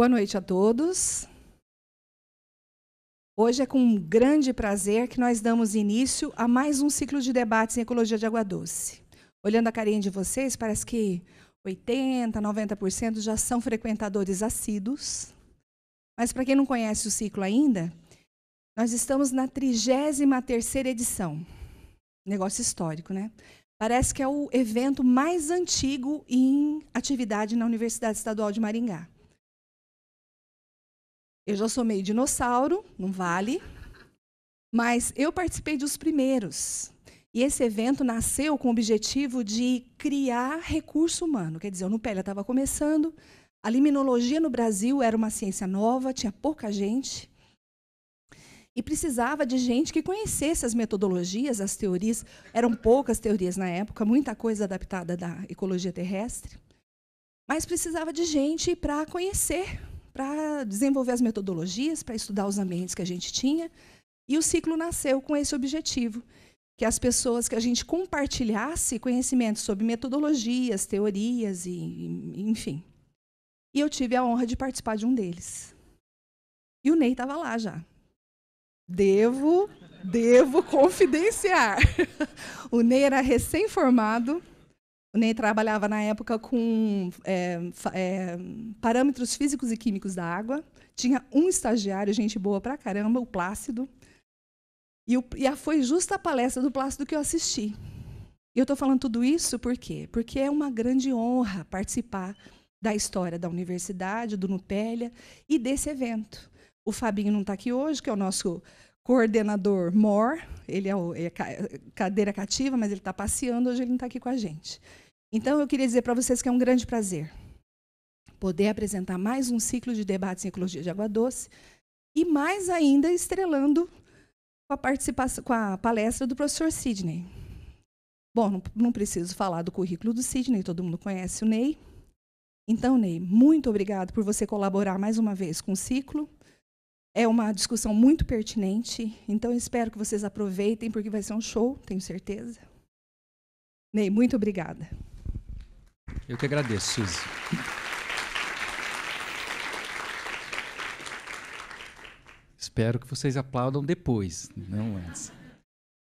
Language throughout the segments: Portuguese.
Boa noite a todos. Hoje é com grande prazer que nós damos início a mais um ciclo de debates em ecologia de água doce. Olhando a carinha de vocês, parece que 80%, 90% já são frequentadores assíduos. Mas para quem não conhece o ciclo ainda, nós estamos na 33ª edição. Negócio histórico, né? Parece que é o evento mais antigo em atividade na Universidade Estadual de Maringá. Eu já sou meio dinossauro, não vale. Mas eu participei dos primeiros. E esse evento nasceu com o objetivo de criar recurso humano. Quer dizer, o Nupelia estava começando, a liminologia no Brasil era uma ciência nova, tinha pouca gente. E precisava de gente que conhecesse as metodologias, as teorias. Eram poucas teorias na época, muita coisa adaptada da ecologia terrestre. Mas precisava de gente para conhecer para desenvolver as metodologias, para estudar os ambientes que a gente tinha. E o ciclo nasceu com esse objetivo, que as pessoas que a gente compartilhasse conhecimentos sobre metodologias, teorias e, e enfim. E eu tive a honra de participar de um deles. E o Ney estava lá já. Devo, devo confidenciar. o Ney era recém-formado o Ney trabalhava na época com é, é, parâmetros físicos e químicos da água. Tinha um estagiário, gente boa pra caramba, o Plácido. E, o, e a, foi justa a palestra do Plácido que eu assisti. E eu estou falando tudo isso por quê? Porque é uma grande honra participar da história da universidade, do Nupélia e desse evento. O Fabinho não está aqui hoje, que é o nosso coordenador MOR, ele é, o, é cadeira cativa, mas ele está passeando, hoje ele não está aqui com a gente. Então, eu queria dizer para vocês que é um grande prazer poder apresentar mais um ciclo de debates em ecologia de água doce e mais ainda estrelando com a, participação, com a palestra do professor Sidney. Bom, não, não preciso falar do currículo do Sidney, todo mundo conhece o Ney. Então, Ney, muito obrigado por você colaborar mais uma vez com o ciclo. É uma discussão muito pertinente, então espero que vocês aproveitem, porque vai ser um show, tenho certeza. Ney, muito obrigada. Eu que agradeço, Suzy. Espero que vocês aplaudam depois, não antes.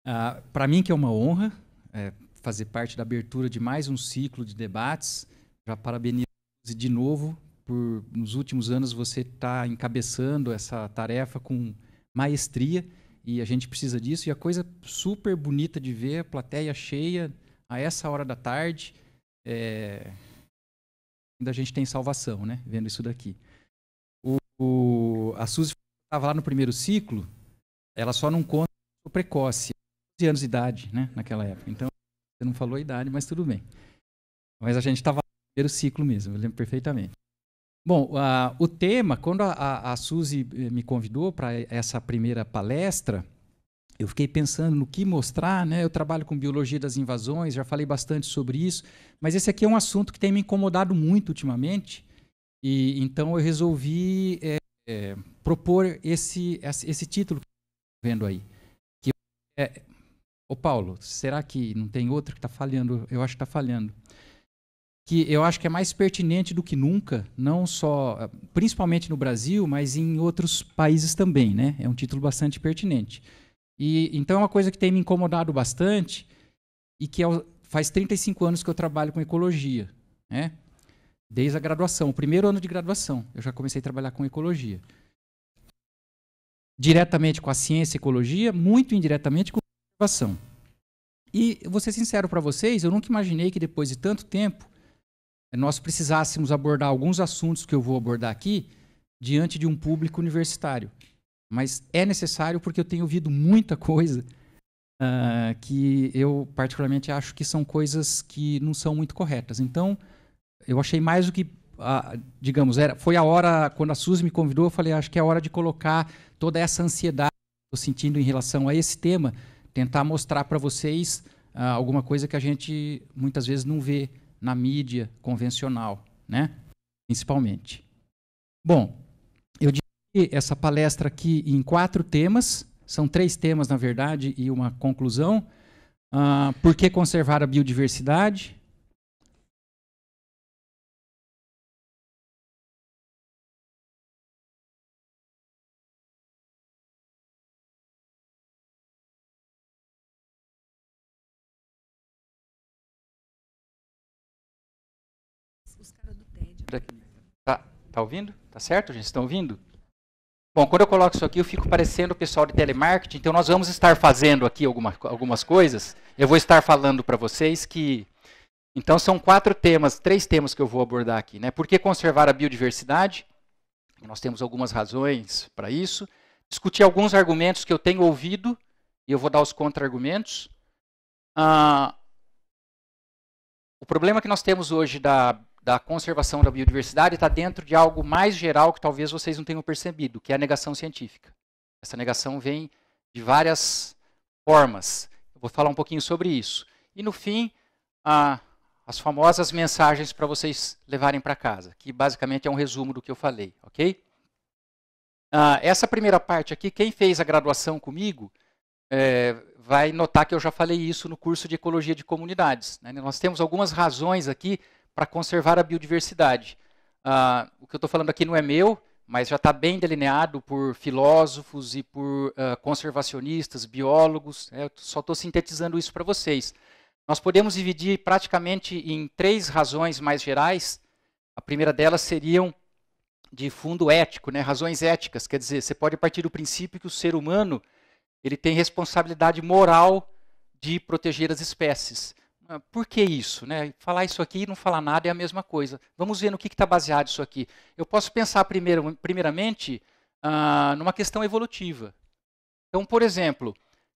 Ah, Para mim que é uma honra é, fazer parte da abertura de mais um ciclo de debates. Já parabenizo de novo por, nos últimos anos você está encabeçando essa tarefa com maestria e a gente precisa disso. E a coisa super bonita de ver, a plateia cheia a essa hora da tarde, é... ainda a gente tem salvação, né? Vendo isso daqui. O, o... a Suzy estava lá no primeiro ciclo, ela só não conta precoce, 12 anos de idade, né? Naquela época. Então, você não falou a idade, mas tudo bem. Mas a gente estava no primeiro ciclo mesmo, eu lembro perfeitamente. Bom, o tema, quando a, a Suzy eh, me convidou para essa primeira palestra, eu fiquei pensando no que mostrar, né? Eu trabalho com biologia das invasões, já falei bastante sobre isso, mas esse aqui é um assunto que tem me incomodado muito ultimamente, e então eu resolvi é, é, propor esse, esse título que vendo aí. Que é, Ô Paulo, será que não tem outro que está falhando? Eu acho que está falhando que eu acho que é mais pertinente do que nunca, não só, principalmente no Brasil, mas em outros países também, né? É um título bastante pertinente. E então é uma coisa que tem me incomodado bastante e que é, faz 35 anos que eu trabalho com ecologia, né? Desde a graduação, o primeiro ano de graduação, eu já comecei a trabalhar com ecologia. Diretamente com a ciência e ecologia, muito indiretamente com a educação. E vou ser sincero para vocês, eu nunca imaginei que depois de tanto tempo é nós precisássemos abordar alguns assuntos que eu vou abordar aqui diante de um público universitário. Mas é necessário porque eu tenho ouvido muita coisa uh, que eu, particularmente, acho que são coisas que não são muito corretas. Então, eu achei mais do que. Uh, digamos, era, foi a hora, quando a Suzy me convidou, eu falei: acho que é a hora de colocar toda essa ansiedade que estou sentindo em relação a esse tema, tentar mostrar para vocês uh, alguma coisa que a gente muitas vezes não vê na mídia convencional, né? principalmente. Bom, eu dividi essa palestra aqui em quatro temas, são três temas, na verdade, e uma conclusão. Uh, por que conservar a biodiversidade? tá, tá ouvindo? Tá certo, gente? Estão ouvindo? Bom, quando eu coloco isso aqui, eu fico parecendo o pessoal de telemarketing. Então, nós vamos estar fazendo aqui alguma, algumas coisas. Eu vou estar falando para vocês que. Então, são quatro temas, três temas que eu vou abordar aqui. Né? Por que conservar a biodiversidade? Nós temos algumas razões para isso. Discutir alguns argumentos que eu tenho ouvido, e eu vou dar os contra-argumentos. Ah, o problema que nós temos hoje da da conservação da biodiversidade está dentro de algo mais geral que talvez vocês não tenham percebido, que é a negação científica. Essa negação vem de várias formas. Eu vou falar um pouquinho sobre isso. E no fim, a, as famosas mensagens para vocês levarem para casa, que basicamente é um resumo do que eu falei, ok? Ah, essa primeira parte aqui, quem fez a graduação comigo é, vai notar que eu já falei isso no curso de Ecologia de Comunidades. Né? Nós temos algumas razões aqui para conservar a biodiversidade. Uh, o que eu estou falando aqui não é meu, mas já está bem delineado por filósofos e por uh, conservacionistas, biólogos. Né? Eu só estou sintetizando isso para vocês. Nós podemos dividir praticamente em três razões mais gerais. A primeira delas seriam de fundo ético, né? razões éticas. Quer dizer, você pode partir do princípio que o ser humano ele tem responsabilidade moral de proteger as espécies. Ah, por que isso? Né? Falar isso aqui e não falar nada é a mesma coisa. Vamos ver no que está baseado isso aqui. Eu posso pensar primeiro, primeiramente ah, numa questão evolutiva. Então, por exemplo,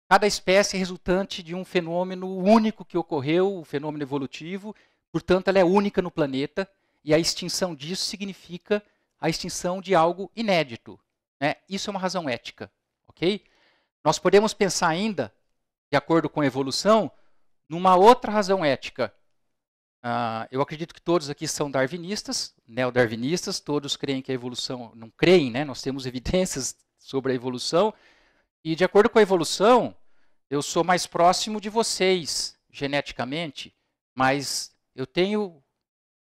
cada espécie é resultante de um fenômeno único que ocorreu, o um fenômeno evolutivo, portanto, ela é única no planeta, e a extinção disso significa a extinção de algo inédito. Né? Isso é uma razão ética. ok? Nós podemos pensar ainda, de acordo com a evolução, numa outra razão ética. Uh, eu acredito que todos aqui são darwinistas, neodarwinistas, todos creem que a evolução. Não creem, né? Nós temos evidências sobre a evolução. E de acordo com a evolução, eu sou mais próximo de vocês geneticamente, mas eu tenho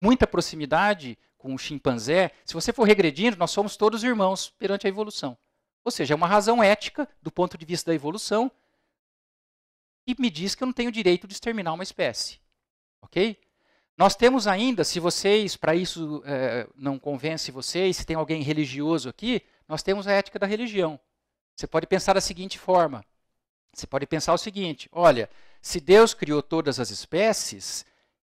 muita proximidade com o chimpanzé. Se você for regredindo, nós somos todos irmãos perante a evolução. Ou seja, é uma razão ética do ponto de vista da evolução e me diz que eu não tenho direito de exterminar uma espécie. Ok? Nós temos ainda, se vocês, para isso é, não convence vocês, se tem alguém religioso aqui, nós temos a ética da religião. Você pode pensar da seguinte forma: você pode pensar o seguinte, olha, se Deus criou todas as espécies,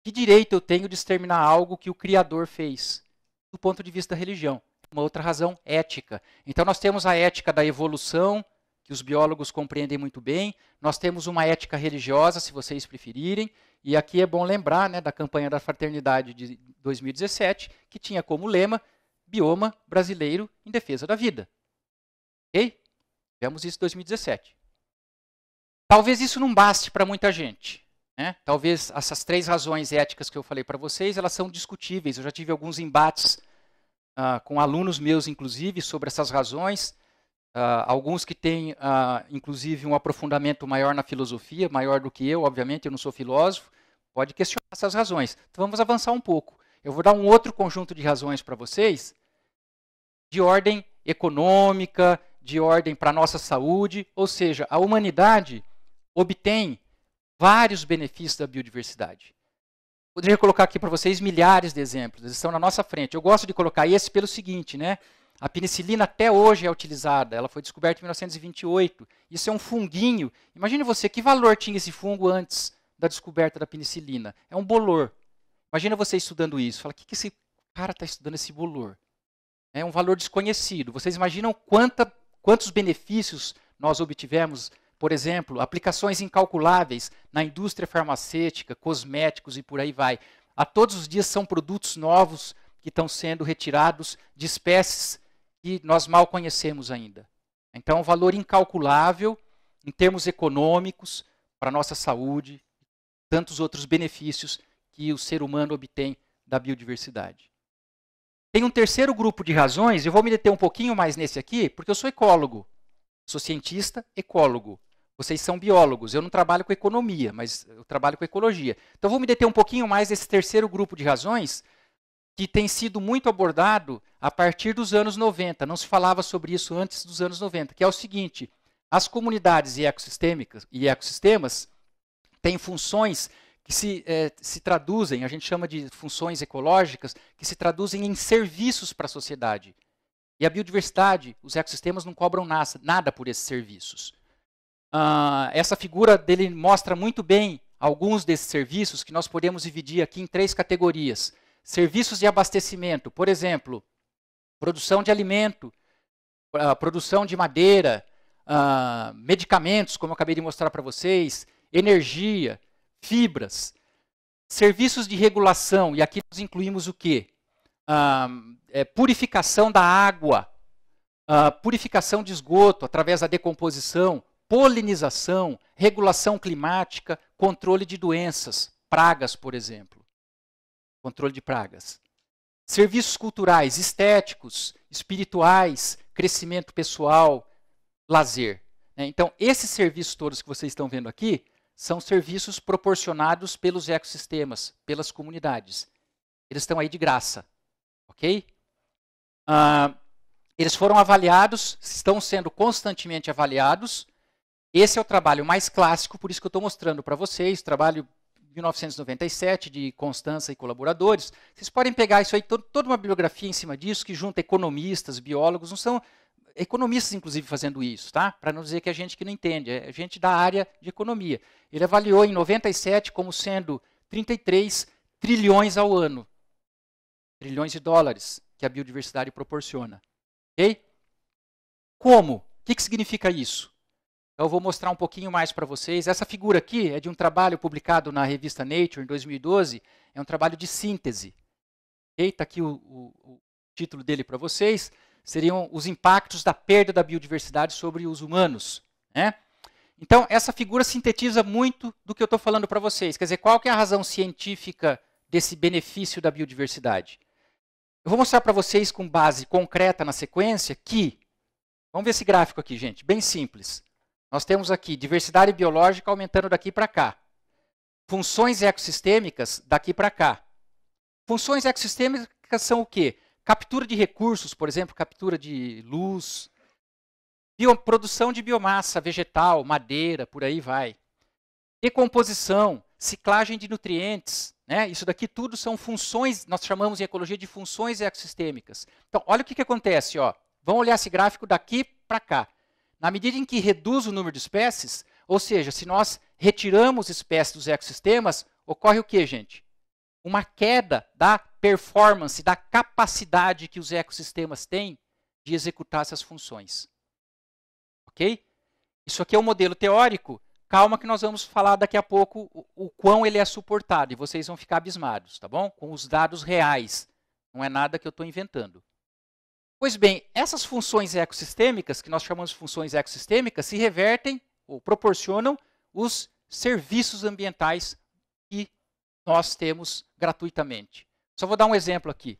que direito eu tenho de exterminar algo que o Criador fez? Do ponto de vista da religião. Uma outra razão ética. Então nós temos a ética da evolução, que os biólogos compreendem muito bem. Nós temos uma ética religiosa, se vocês preferirem, e aqui é bom lembrar né, da campanha da Fraternidade de 2017, que tinha como lema Bioma Brasileiro em Defesa da Vida. Ok? Tivemos isso em 2017. Talvez isso não baste para muita gente. Né? Talvez essas três razões éticas que eu falei para vocês, elas são discutíveis. Eu já tive alguns embates ah, com alunos meus, inclusive, sobre essas razões. Uh, alguns que têm, uh, inclusive, um aprofundamento maior na filosofia, maior do que eu, obviamente, eu não sou filósofo, pode questionar essas razões. Então vamos avançar um pouco. Eu vou dar um outro conjunto de razões para vocês, de ordem econômica, de ordem para a nossa saúde, ou seja, a humanidade obtém vários benefícios da biodiversidade. Poderia colocar aqui para vocês milhares de exemplos, eles estão na nossa frente. Eu gosto de colocar esse pelo seguinte, né? A penicilina até hoje é utilizada, ela foi descoberta em 1928. Isso é um funguinho. Imagine você, que valor tinha esse fungo antes da descoberta da penicilina? É um bolor. Imagina você estudando isso. Fala, o que, que esse cara está estudando esse bolor? É um valor desconhecido. Vocês imaginam quanta, quantos benefícios nós obtivemos? Por exemplo, aplicações incalculáveis na indústria farmacêutica, cosméticos e por aí vai. A todos os dias são produtos novos que estão sendo retirados de espécies que nós mal conhecemos ainda. Então, é um valor incalculável em termos econômicos, para a nossa saúde, tantos outros benefícios que o ser humano obtém da biodiversidade. Tem um terceiro grupo de razões, eu vou me deter um pouquinho mais nesse aqui, porque eu sou ecólogo. Sou cientista, ecólogo. Vocês são biólogos. Eu não trabalho com economia, mas eu trabalho com ecologia. Então vou me deter um pouquinho mais nesse terceiro grupo de razões, que tem sido muito abordado a partir dos anos 90. Não se falava sobre isso antes dos anos 90, que é o seguinte: as comunidades e, ecossistêmicas, e ecossistemas têm funções que se, eh, se traduzem, a gente chama de funções ecológicas, que se traduzem em serviços para a sociedade. E a biodiversidade, os ecossistemas não cobram nada, nada por esses serviços. Ah, essa figura dele mostra muito bem alguns desses serviços que nós podemos dividir aqui em três categorias serviços de abastecimento, por exemplo, produção de alimento, ah, produção de madeira, ah, medicamentos, como eu acabei de mostrar para vocês, energia, fibras, serviços de regulação, e aqui nós incluímos o quê? Ah, é purificação da água, purificação de esgoto através da decomposição, polinização, regulação climática, controle de doenças, pragas, por exemplo controle de pragas. Serviços culturais, estéticos, espirituais, crescimento pessoal, lazer. Né? Então, esses serviços todos que vocês estão vendo aqui são serviços proporcionados pelos ecossistemas, pelas comunidades. Eles estão aí de graça, ok? eles foram avaliados, estão sendo constantemente avaliados. Esse é o trabalho mais clássico, por isso que eu estou mostrando para vocês, trabalho 1997, de Constança e colaboradores. Vocês podem pegar isso aí, todo, toda uma bibliografia em cima disso, que junta economistas, biólogos, não são economistas, inclusive, fazendo isso, tá? Para não dizer que é gente que não entende, é gente da área de economia. Ele avaliou em 97 como sendo 33 trilhões ao ano. Trilhões de dólares que a biodiversidade proporciona. Ok? Como? O que, que significa isso? Então, eu vou mostrar um pouquinho mais para vocês. Essa figura aqui é de um trabalho publicado na revista Nature em 2012. É um trabalho de síntese. Eita, tá aqui o, o, o título dele para vocês. Seriam os impactos da perda da biodiversidade sobre os humanos. Né? Então, essa figura sintetiza muito do que eu estou falando para vocês. Quer dizer, qual que é a razão científica desse benefício da biodiversidade? Eu vou mostrar para vocês com base concreta na sequência que... Vamos ver esse gráfico aqui, gente. Bem simples. Nós temos aqui diversidade biológica aumentando daqui para cá. Funções ecossistêmicas daqui para cá. Funções ecossistêmicas são o quê? Captura de recursos, por exemplo, captura de luz, produção de biomassa vegetal, madeira, por aí vai. Decomposição, ciclagem de nutrientes, né? Isso daqui tudo são funções, nós chamamos em ecologia de funções ecossistêmicas. Então, olha o que, que acontece. Ó. Vamos olhar esse gráfico daqui para cá. Na medida em que reduz o número de espécies, ou seja, se nós retiramos espécies dos ecossistemas, ocorre o que, gente? Uma queda da performance, da capacidade que os ecossistemas têm de executar essas funções. Ok? Isso aqui é um modelo teórico. Calma que nós vamos falar daqui a pouco o, o quão ele é suportado e vocês vão ficar abismados, tá bom? Com os dados reais. Não é nada que eu estou inventando. Pois bem, essas funções ecossistêmicas, que nós chamamos de funções ecossistêmicas, se revertem ou proporcionam os serviços ambientais que nós temos gratuitamente. Só vou dar um exemplo aqui.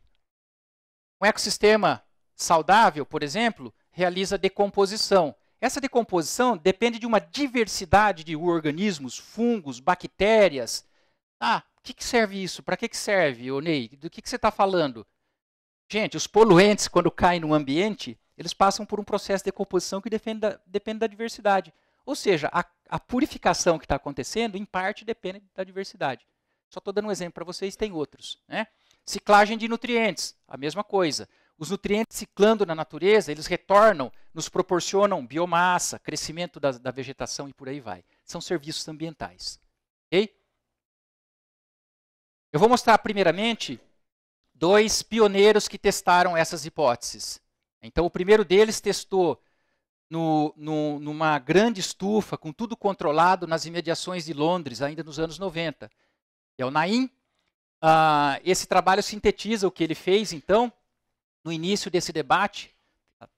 Um ecossistema saudável, por exemplo, realiza decomposição. Essa decomposição depende de uma diversidade de organismos, fungos, bactérias. Ah, o que, que serve isso? Para que, que serve, Onei? Do que, que você está falando? Gente, os poluentes, quando caem no ambiente, eles passam por um processo de decomposição que depende da, depende da diversidade. Ou seja, a, a purificação que está acontecendo, em parte, depende da diversidade. Só estou dando um exemplo para vocês, tem outros. Né? Ciclagem de nutrientes, a mesma coisa. Os nutrientes ciclando na natureza, eles retornam, nos proporcionam biomassa, crescimento da, da vegetação e por aí vai. São serviços ambientais. Ok? Eu vou mostrar primeiramente dois pioneiros que testaram essas hipóteses. Então, o primeiro deles testou no, no, numa grande estufa, com tudo controlado, nas imediações de Londres, ainda nos anos 90. É o Naim. Ah, esse trabalho sintetiza o que ele fez, então, no início desse debate,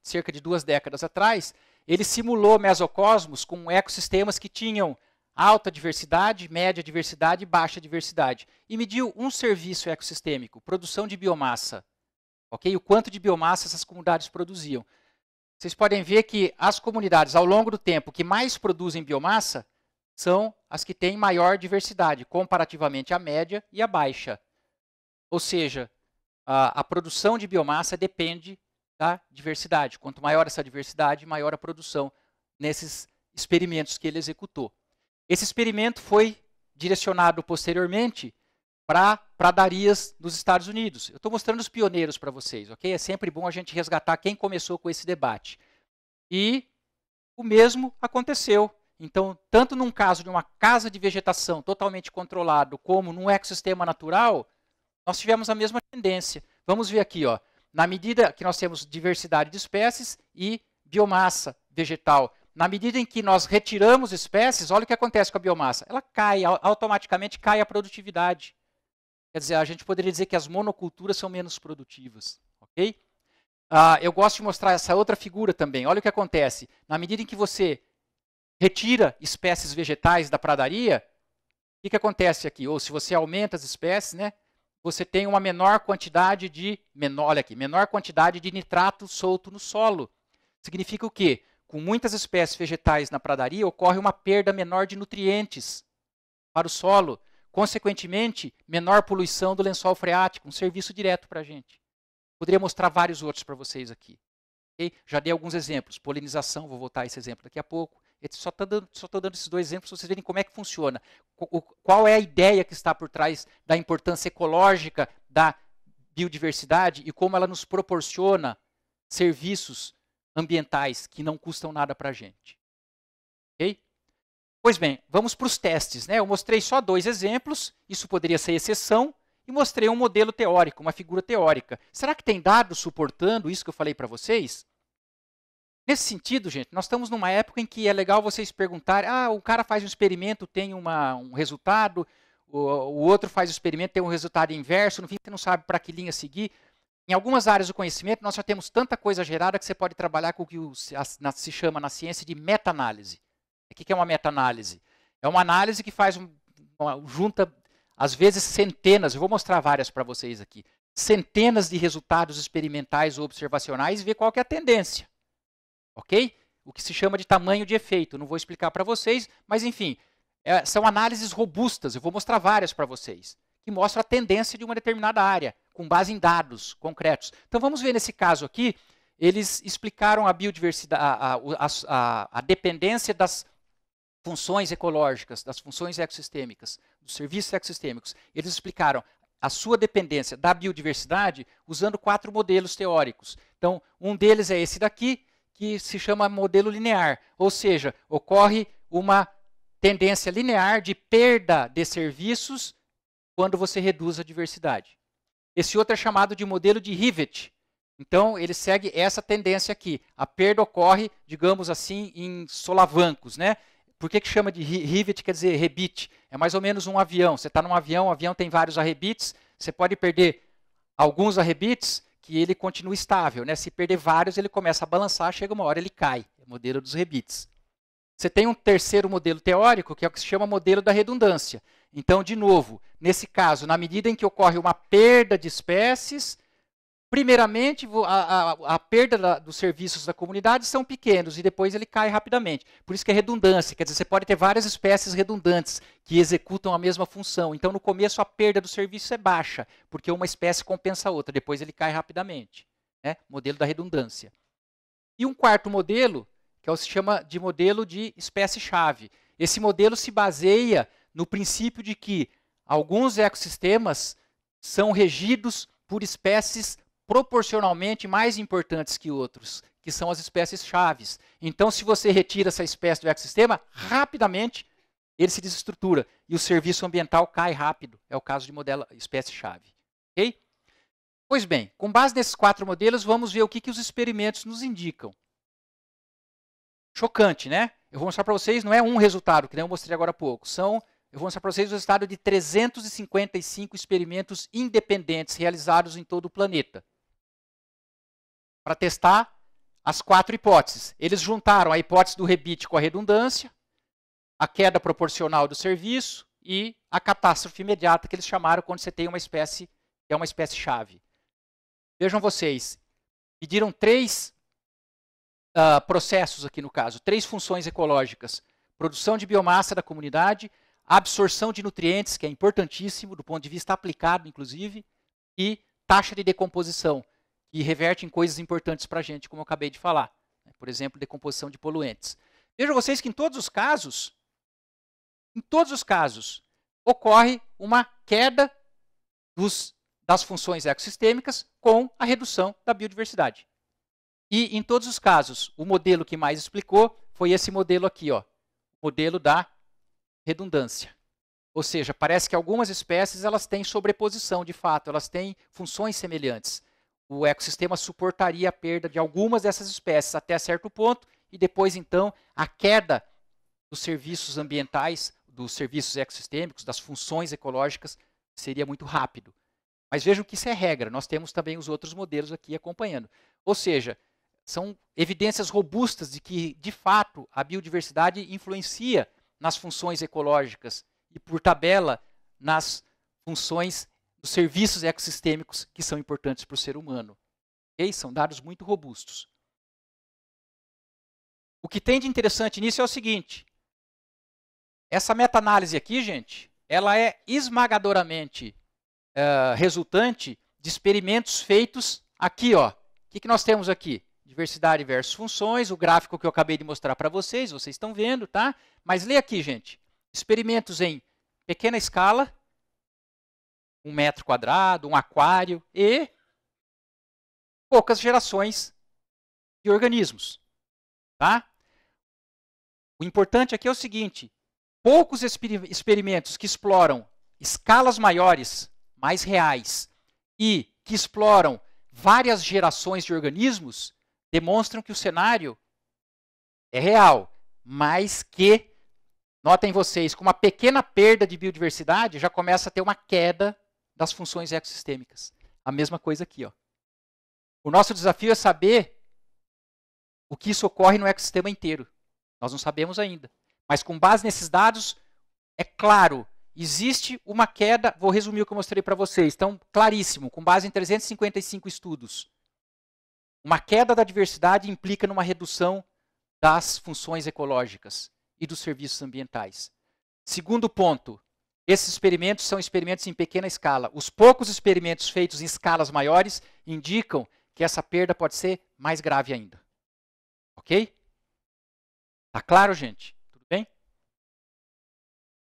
cerca de duas décadas atrás. Ele simulou mesocosmos com ecossistemas que tinham alta diversidade, média diversidade e baixa diversidade. E mediu um serviço ecossistêmico, produção de biomassa. Okay? O quanto de biomassa essas comunidades produziam. Vocês podem ver que as comunidades, ao longo do tempo, que mais produzem biomassa são as que têm maior diversidade, comparativamente à média e à baixa. Ou seja, a, a produção de biomassa depende da diversidade. Quanto maior essa diversidade, maior a produção nesses experimentos que ele executou. Esse experimento foi direcionado posteriormente para pradarias dos Estados Unidos. Eu estou mostrando os pioneiros para vocês, ok? É sempre bom a gente resgatar quem começou com esse debate. E o mesmo aconteceu. Então, tanto num caso de uma casa de vegetação totalmente controlado, como num ecossistema natural, nós tivemos a mesma tendência. Vamos ver aqui, ó. Na medida que nós temos diversidade de espécies e biomassa vegetal na medida em que nós retiramos espécies, olha o que acontece com a biomassa. Ela cai, automaticamente cai a produtividade. Quer dizer, a gente poderia dizer que as monoculturas são menos produtivas. Ok? Ah, eu gosto de mostrar essa outra figura também. Olha o que acontece. Na medida em que você retira espécies vegetais da pradaria, o que, que acontece aqui? Ou se você aumenta as espécies, né? Você tem uma menor quantidade de menor, olha aqui, menor quantidade de nitrato solto no solo. Significa o quê? com muitas espécies vegetais na pradaria, ocorre uma perda menor de nutrientes para o solo, consequentemente, menor poluição do lençol freático, um serviço direto para a gente. Poderia mostrar vários outros para vocês aqui. Okay? Já dei alguns exemplos, polinização, vou voltar a esse exemplo daqui a pouco. Eu só estou tá dando, só dando esses dois exemplos para vocês verem como é que funciona. Qual é a ideia que está por trás da importância ecológica da biodiversidade e como ela nos proporciona serviços ambientais que não custam nada para a gente. Okay? Pois bem, vamos para os testes. Né? Eu mostrei só dois exemplos, isso poderia ser exceção, e mostrei um modelo teórico, uma figura teórica. Será que tem dados suportando isso que eu falei para vocês? Nesse sentido, gente, nós estamos numa época em que é legal vocês perguntarem: ah, o cara faz um experimento, tem uma, um resultado, o, o outro faz o experimento, tem um resultado inverso, no fim você não sabe para que linha seguir. Em algumas áreas do conhecimento, nós já temos tanta coisa gerada que você pode trabalhar com o que se chama na ciência de meta-análise. O que é uma meta-análise? É uma análise que faz uma, junta, às vezes, centenas, eu vou mostrar várias para vocês aqui, centenas de resultados experimentais ou observacionais e ver qual é a tendência. Ok? O que se chama de tamanho de efeito. Não vou explicar para vocês, mas enfim, é, são análises robustas, eu vou mostrar várias para vocês, que mostram a tendência de uma determinada área com base em dados concretos. Então vamos ver nesse caso aqui, eles explicaram a biodiversidade, a, a, a, a dependência das funções ecológicas, das funções ecossistêmicas, dos serviços ecossistêmicos. Eles explicaram a sua dependência da biodiversidade usando quatro modelos teóricos. Então, um deles é esse daqui, que se chama modelo linear, ou seja, ocorre uma tendência linear de perda de serviços quando você reduz a diversidade. Esse outro é chamado de modelo de rivet. Então, ele segue essa tendência aqui. A perda ocorre, digamos assim, em solavancos. Né? Por que, que chama de rivet? Quer dizer, rebite. É mais ou menos um avião. Você está num avião, o avião tem vários arrebites. Você pode perder alguns arrebites que ele continua estável. Né? Se perder vários, ele começa a balançar, chega uma hora ele cai. É o modelo dos rebites. Você tem um terceiro modelo teórico, que é o que se chama modelo da redundância. Então, de novo, nesse caso, na medida em que ocorre uma perda de espécies, primeiramente a, a, a perda da, dos serviços da comunidade são pequenos e depois ele cai rapidamente. Por isso que é redundância, quer dizer, você pode ter várias espécies redundantes que executam a mesma função. Então, no começo, a perda do serviço é baixa, porque uma espécie compensa a outra, depois ele cai rapidamente. Né? Modelo da redundância. E um quarto modelo, que é que se chama de modelo de espécie-chave. Esse modelo se baseia no princípio de que alguns ecossistemas são regidos por espécies proporcionalmente mais importantes que outros, que são as espécies chaves. Então, se você retira essa espécie do ecossistema, rapidamente ele se desestrutura e o serviço ambiental cai rápido. É o caso de modelo espécie-chave. Okay? Pois bem, com base nesses quatro modelos, vamos ver o que, que os experimentos nos indicam. Chocante, né? Eu vou mostrar para vocês, não é um resultado, que nem eu mostrei agora há pouco. São eu vou mostrar para vocês o resultado de 355 experimentos independentes realizados em todo o planeta. Para testar as quatro hipóteses. Eles juntaram a hipótese do rebite com a redundância, a queda proporcional do serviço e a catástrofe imediata que eles chamaram quando você tem uma espécie que é uma espécie chave. Vejam vocês, pediram três uh, processos aqui no caso, três funções ecológicas: produção de biomassa da comunidade, absorção de nutrientes, que é importantíssimo do ponto de vista aplicado, inclusive, e taxa de decomposição, que reverte em coisas importantes para a gente, como eu acabei de falar. Né? Por exemplo, decomposição de poluentes. Vejam vocês que em todos os casos, em todos os casos, ocorre uma queda dos, das funções ecossistêmicas com a redução da biodiversidade. E em todos os casos, o modelo que mais explicou foi esse modelo aqui, ó, modelo da redundância. Ou seja, parece que algumas espécies elas têm sobreposição, de fato, elas têm funções semelhantes. O ecossistema suportaria a perda de algumas dessas espécies até certo ponto e depois então a queda dos serviços ambientais, dos serviços ecossistêmicos, das funções ecológicas seria muito rápido. Mas vejam que isso é regra, nós temos também os outros modelos aqui acompanhando. Ou seja, são evidências robustas de que, de fato, a biodiversidade influencia nas funções ecológicas e, por tabela, nas funções dos serviços ecossistêmicos que são importantes para o ser humano. Okay? São dados muito robustos. O que tem de interessante nisso é o seguinte: essa meta-análise aqui, gente, ela é esmagadoramente uh, resultante de experimentos feitos aqui. Ó. O que, que nós temos aqui? Diversidade versus funções, o gráfico que eu acabei de mostrar para vocês, vocês estão vendo, tá? Mas lê aqui, gente. Experimentos em pequena escala, um metro quadrado, um aquário e poucas gerações de organismos, tá? O importante aqui é o seguinte: poucos experimentos que exploram escalas maiores, mais reais, e que exploram várias gerações de organismos, demonstram que o cenário é real, mas que, notem vocês, com uma pequena perda de biodiversidade, já começa a ter uma queda das funções ecossistêmicas. A mesma coisa aqui. Ó. O nosso desafio é saber o que isso ocorre no ecossistema inteiro. Nós não sabemos ainda. Mas com base nesses dados, é claro, existe uma queda, vou resumir o que eu mostrei para vocês, então claríssimo, com base em 355 estudos. Uma queda da diversidade implica numa redução das funções ecológicas e dos serviços ambientais. Segundo ponto, esses experimentos são experimentos em pequena escala. Os poucos experimentos feitos em escalas maiores indicam que essa perda pode ser mais grave ainda. Ok? Tá claro, gente? Tudo bem?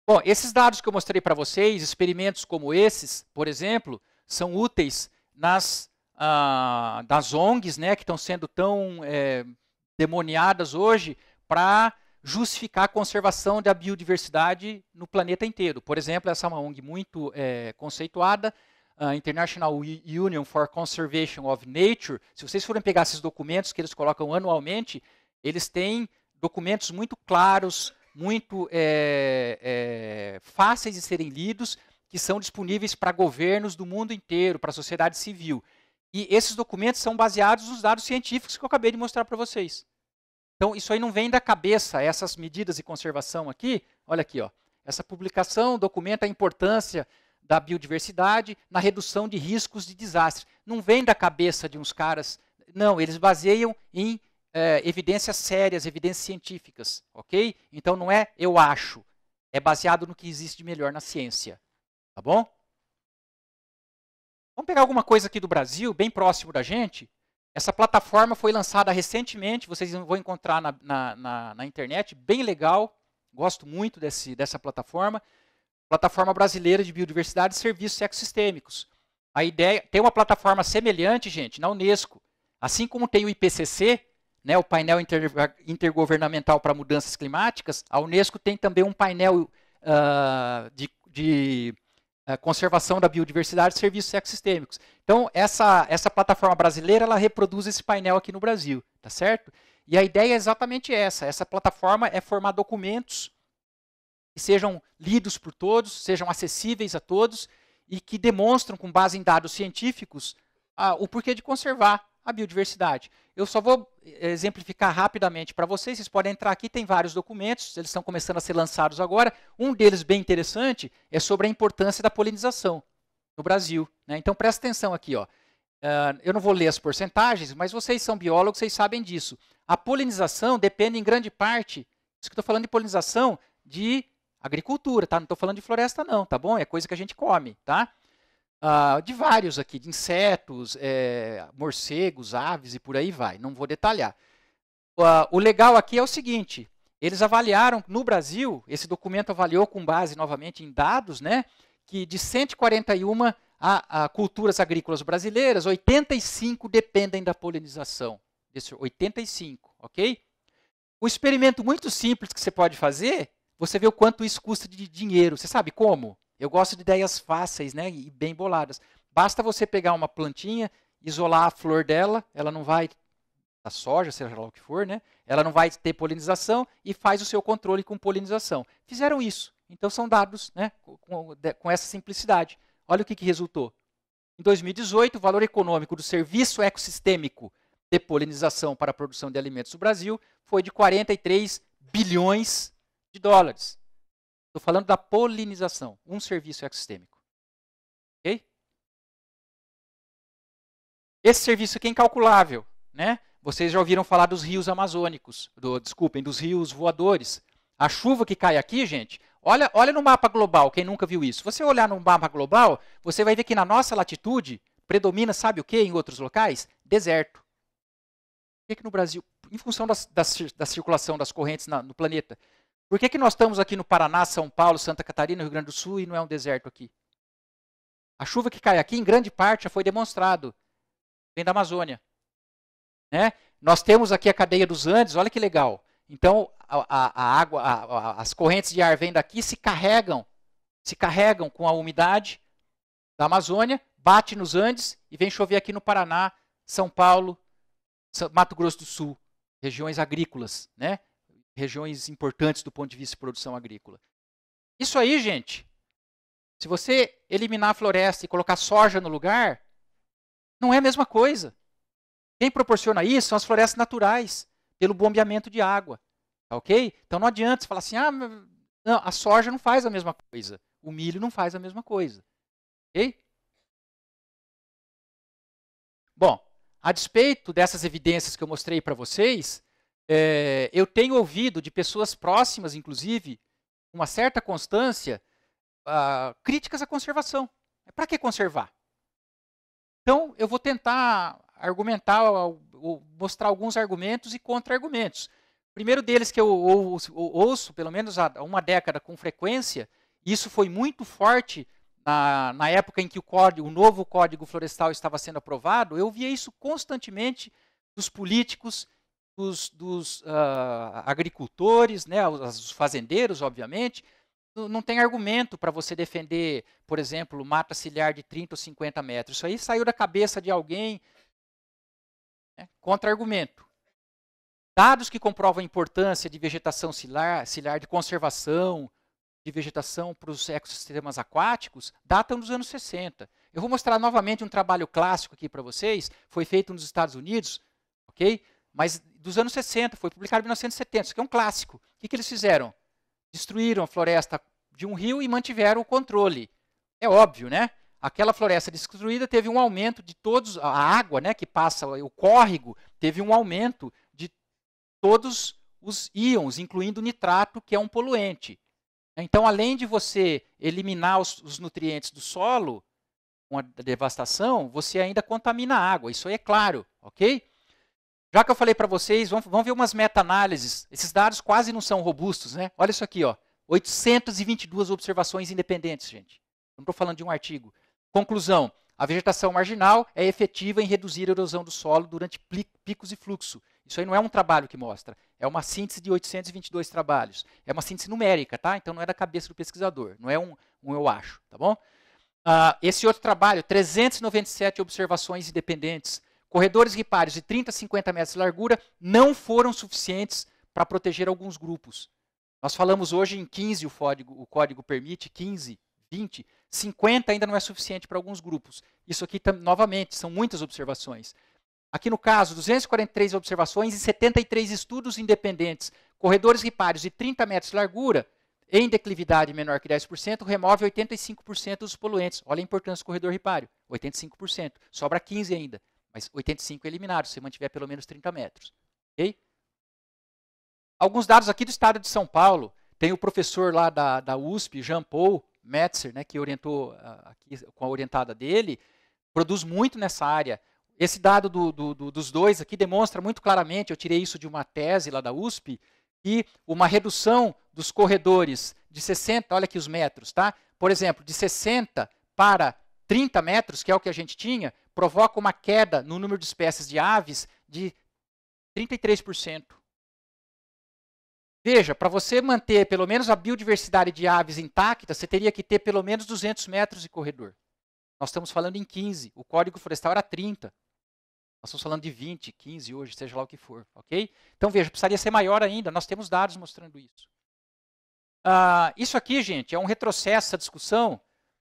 Bom, esses dados que eu mostrei para vocês, experimentos como esses, por exemplo, são úteis nas ah, das ONGs, né, que estão sendo tão é, demoniadas hoje, para justificar a conservação da biodiversidade no planeta inteiro. Por exemplo, essa é uma ONG muito é, conceituada, a International Union for Conservation of Nature. Se vocês forem pegar esses documentos que eles colocam anualmente, eles têm documentos muito claros, muito é, é, fáceis de serem lidos, que são disponíveis para governos do mundo inteiro, para a sociedade civil. E esses documentos são baseados nos dados científicos que eu acabei de mostrar para vocês. Então, isso aí não vem da cabeça, essas medidas de conservação aqui. Olha aqui, ó. essa publicação documenta a importância da biodiversidade na redução de riscos de desastres. Não vem da cabeça de uns caras. Não, eles baseiam em é, evidências sérias, evidências científicas, ok? Então não é eu acho, é baseado no que existe de melhor na ciência, tá bom? Vamos pegar alguma coisa aqui do Brasil, bem próximo da gente. Essa plataforma foi lançada recentemente, vocês vão encontrar na, na, na, na internet, bem legal. Gosto muito desse, dessa plataforma. Plataforma Brasileira de Biodiversidade e Serviços Ecossistêmicos. A ideia tem uma plataforma semelhante, gente, na Unesco. Assim como tem o IPCC, né, o painel inter, intergovernamental para mudanças climáticas, a Unesco tem também um painel uh, de, de conservação da biodiversidade e serviços ecossistêmicos. Então, essa, essa plataforma brasileira, ela reproduz esse painel aqui no Brasil, tá certo? E a ideia é exatamente essa. Essa plataforma é formar documentos que sejam lidos por todos, sejam acessíveis a todos e que demonstram, com base em dados científicos, ah, o porquê de conservar a biodiversidade. Eu só vou eh, exemplificar rapidamente para vocês, vocês podem entrar aqui, tem vários documentos, eles estão começando a ser lançados agora. Um deles bem interessante é sobre a importância da polinização no Brasil. Né? Então presta atenção aqui. Ó. Uh, eu não vou ler as porcentagens, mas vocês são biólogos, vocês sabem disso. A polinização depende em grande parte, isso que estou falando de polinização, de agricultura, tá? Não estou falando de floresta não, tá bom? É coisa que a gente come, tá? Ah, de vários aqui, de insetos, é, morcegos, aves e por aí vai. Não vou detalhar. Ah, o legal aqui é o seguinte: eles avaliaram no Brasil, esse documento avaliou com base novamente em dados, né, que de 141 a, a culturas agrícolas brasileiras, 85 dependem da polinização. Desse 85, ok? Um experimento muito simples que você pode fazer, você vê o quanto isso custa de dinheiro. Você sabe como? Eu gosto de ideias fáceis, né? E bem boladas. Basta você pegar uma plantinha, isolar a flor dela, ela não vai a soja, seja lá o que for, né? Ela não vai ter polinização e faz o seu controle com polinização. Fizeram isso. Então são dados, né? Com, com essa simplicidade. Olha o que, que resultou. Em 2018, o valor econômico do serviço ecossistêmico de polinização para a produção de alimentos do Brasil foi de 43 bilhões de dólares. Estou falando da polinização, um serviço ecossistêmico. Ok? Esse serviço aqui é incalculável, né? Vocês já ouviram falar dos rios amazônicos, do, desculpem, dos rios voadores. A chuva que cai aqui, gente, olha, olha no mapa global, quem nunca viu isso. Você olhar no mapa global, você vai ver que na nossa latitude predomina, sabe o que em outros locais? Deserto. Por que, que no Brasil, em função da circulação das correntes na, no planeta, por que, que nós estamos aqui no Paraná, São Paulo, Santa Catarina, Rio Grande do Sul e não é um deserto aqui? A chuva que cai aqui, em grande parte, já foi demonstrado. Vem da Amazônia. Né? Nós temos aqui a cadeia dos Andes, olha que legal. Então, a, a, a água, a, as correntes de ar vêm daqui, se carregam, se carregam com a umidade da Amazônia, bate nos Andes e vem chover aqui no Paraná, São Paulo, Mato Grosso do Sul, regiões agrícolas, né? regiões importantes do ponto de vista de produção agrícola. Isso aí, gente, se você eliminar a floresta e colocar soja no lugar, não é a mesma coisa. Quem proporciona isso são as florestas naturais, pelo bombeamento de água. Tá ok? Então não adianta você falar assim, ah, não, a soja não faz a mesma coisa, o milho não faz a mesma coisa. Ok? Bom, a despeito dessas evidências que eu mostrei para vocês, é, eu tenho ouvido de pessoas próximas, inclusive, uma certa constância, uh, críticas à conservação. Para que conservar? Então, eu vou tentar argumentar, ou mostrar alguns argumentos e contra-argumentos. O primeiro deles que eu ouço, pelo menos há uma década com frequência, isso foi muito forte na, na época em que o, código, o novo Código Florestal estava sendo aprovado, eu via isso constantemente dos políticos dos, dos uh, agricultores, né, os fazendeiros, obviamente, não tem argumento para você defender, por exemplo, mata ciliar de 30 ou 50 metros. Isso aí saiu da cabeça de alguém. Né? Contra-argumento. Dados que comprovam a importância de vegetação ciliar, ciliar de conservação de vegetação para os ecossistemas aquáticos, datam dos anos 60. Eu vou mostrar novamente um trabalho clássico aqui para vocês, foi feito nos Estados Unidos, ok? Mas dos anos 60, foi publicado em 1970, isso aqui é um clássico. O que, que eles fizeram? Destruíram a floresta de um rio e mantiveram o controle. É óbvio, né? Aquela floresta destruída teve um aumento de todos, a água né, que passa, o córrego, teve um aumento de todos os íons, incluindo o nitrato, que é um poluente. Então, além de você eliminar os, os nutrientes do solo com a devastação, você ainda contamina a água. Isso aí é claro, ok? Já que eu falei para vocês, vamos, vamos, ver umas meta-análises. Esses dados quase não são robustos, né? Olha isso aqui, ó. 822 observações independentes, gente. Não estou falando de um artigo. Conclusão: a vegetação marginal é efetiva em reduzir a erosão do solo durante picos e fluxo. Isso aí não é um trabalho que mostra, é uma síntese de 822 trabalhos. É uma síntese numérica, tá? Então não é da cabeça do pesquisador, não é um, um eu acho, tá bom? Uh, esse outro trabalho, 397 observações independentes, Corredores ripários de 30 a 50 metros de largura não foram suficientes para proteger alguns grupos. Nós falamos hoje em 15, o código, o código permite 15, 20, 50 ainda não é suficiente para alguns grupos. Isso aqui, novamente, são muitas observações. Aqui no caso, 243 observações e 73 estudos independentes. Corredores ripários de 30 metros de largura, em declividade menor que 10%, remove 85% dos poluentes. Olha a importância do corredor ripário, 85%. Sobra 15% ainda mas 85 é eliminado se mantiver pelo menos 30 metros. Okay? Alguns dados aqui do estado de São Paulo. Tem o professor lá da, da USP, Jean Paul Metzer, né, que orientou ah, aqui com a orientada dele, produz muito nessa área. Esse dado do, do, do, dos dois aqui demonstra muito claramente, eu tirei isso de uma tese lá da USP, que uma redução dos corredores de 60, olha aqui os metros, tá? Por exemplo, de 60 para 30 metros, que é o que a gente tinha, provoca uma queda no número de espécies de aves de 33%. Veja, para você manter pelo menos a biodiversidade de aves intacta, você teria que ter pelo menos 200 metros de corredor. Nós estamos falando em 15, o Código Florestal era 30. Nós estamos falando de 20, 15 hoje, seja lá o que for, ok? Então veja, precisaria ser maior ainda, nós temos dados mostrando isso. Ah, isso aqui, gente, é um retrocesso à discussão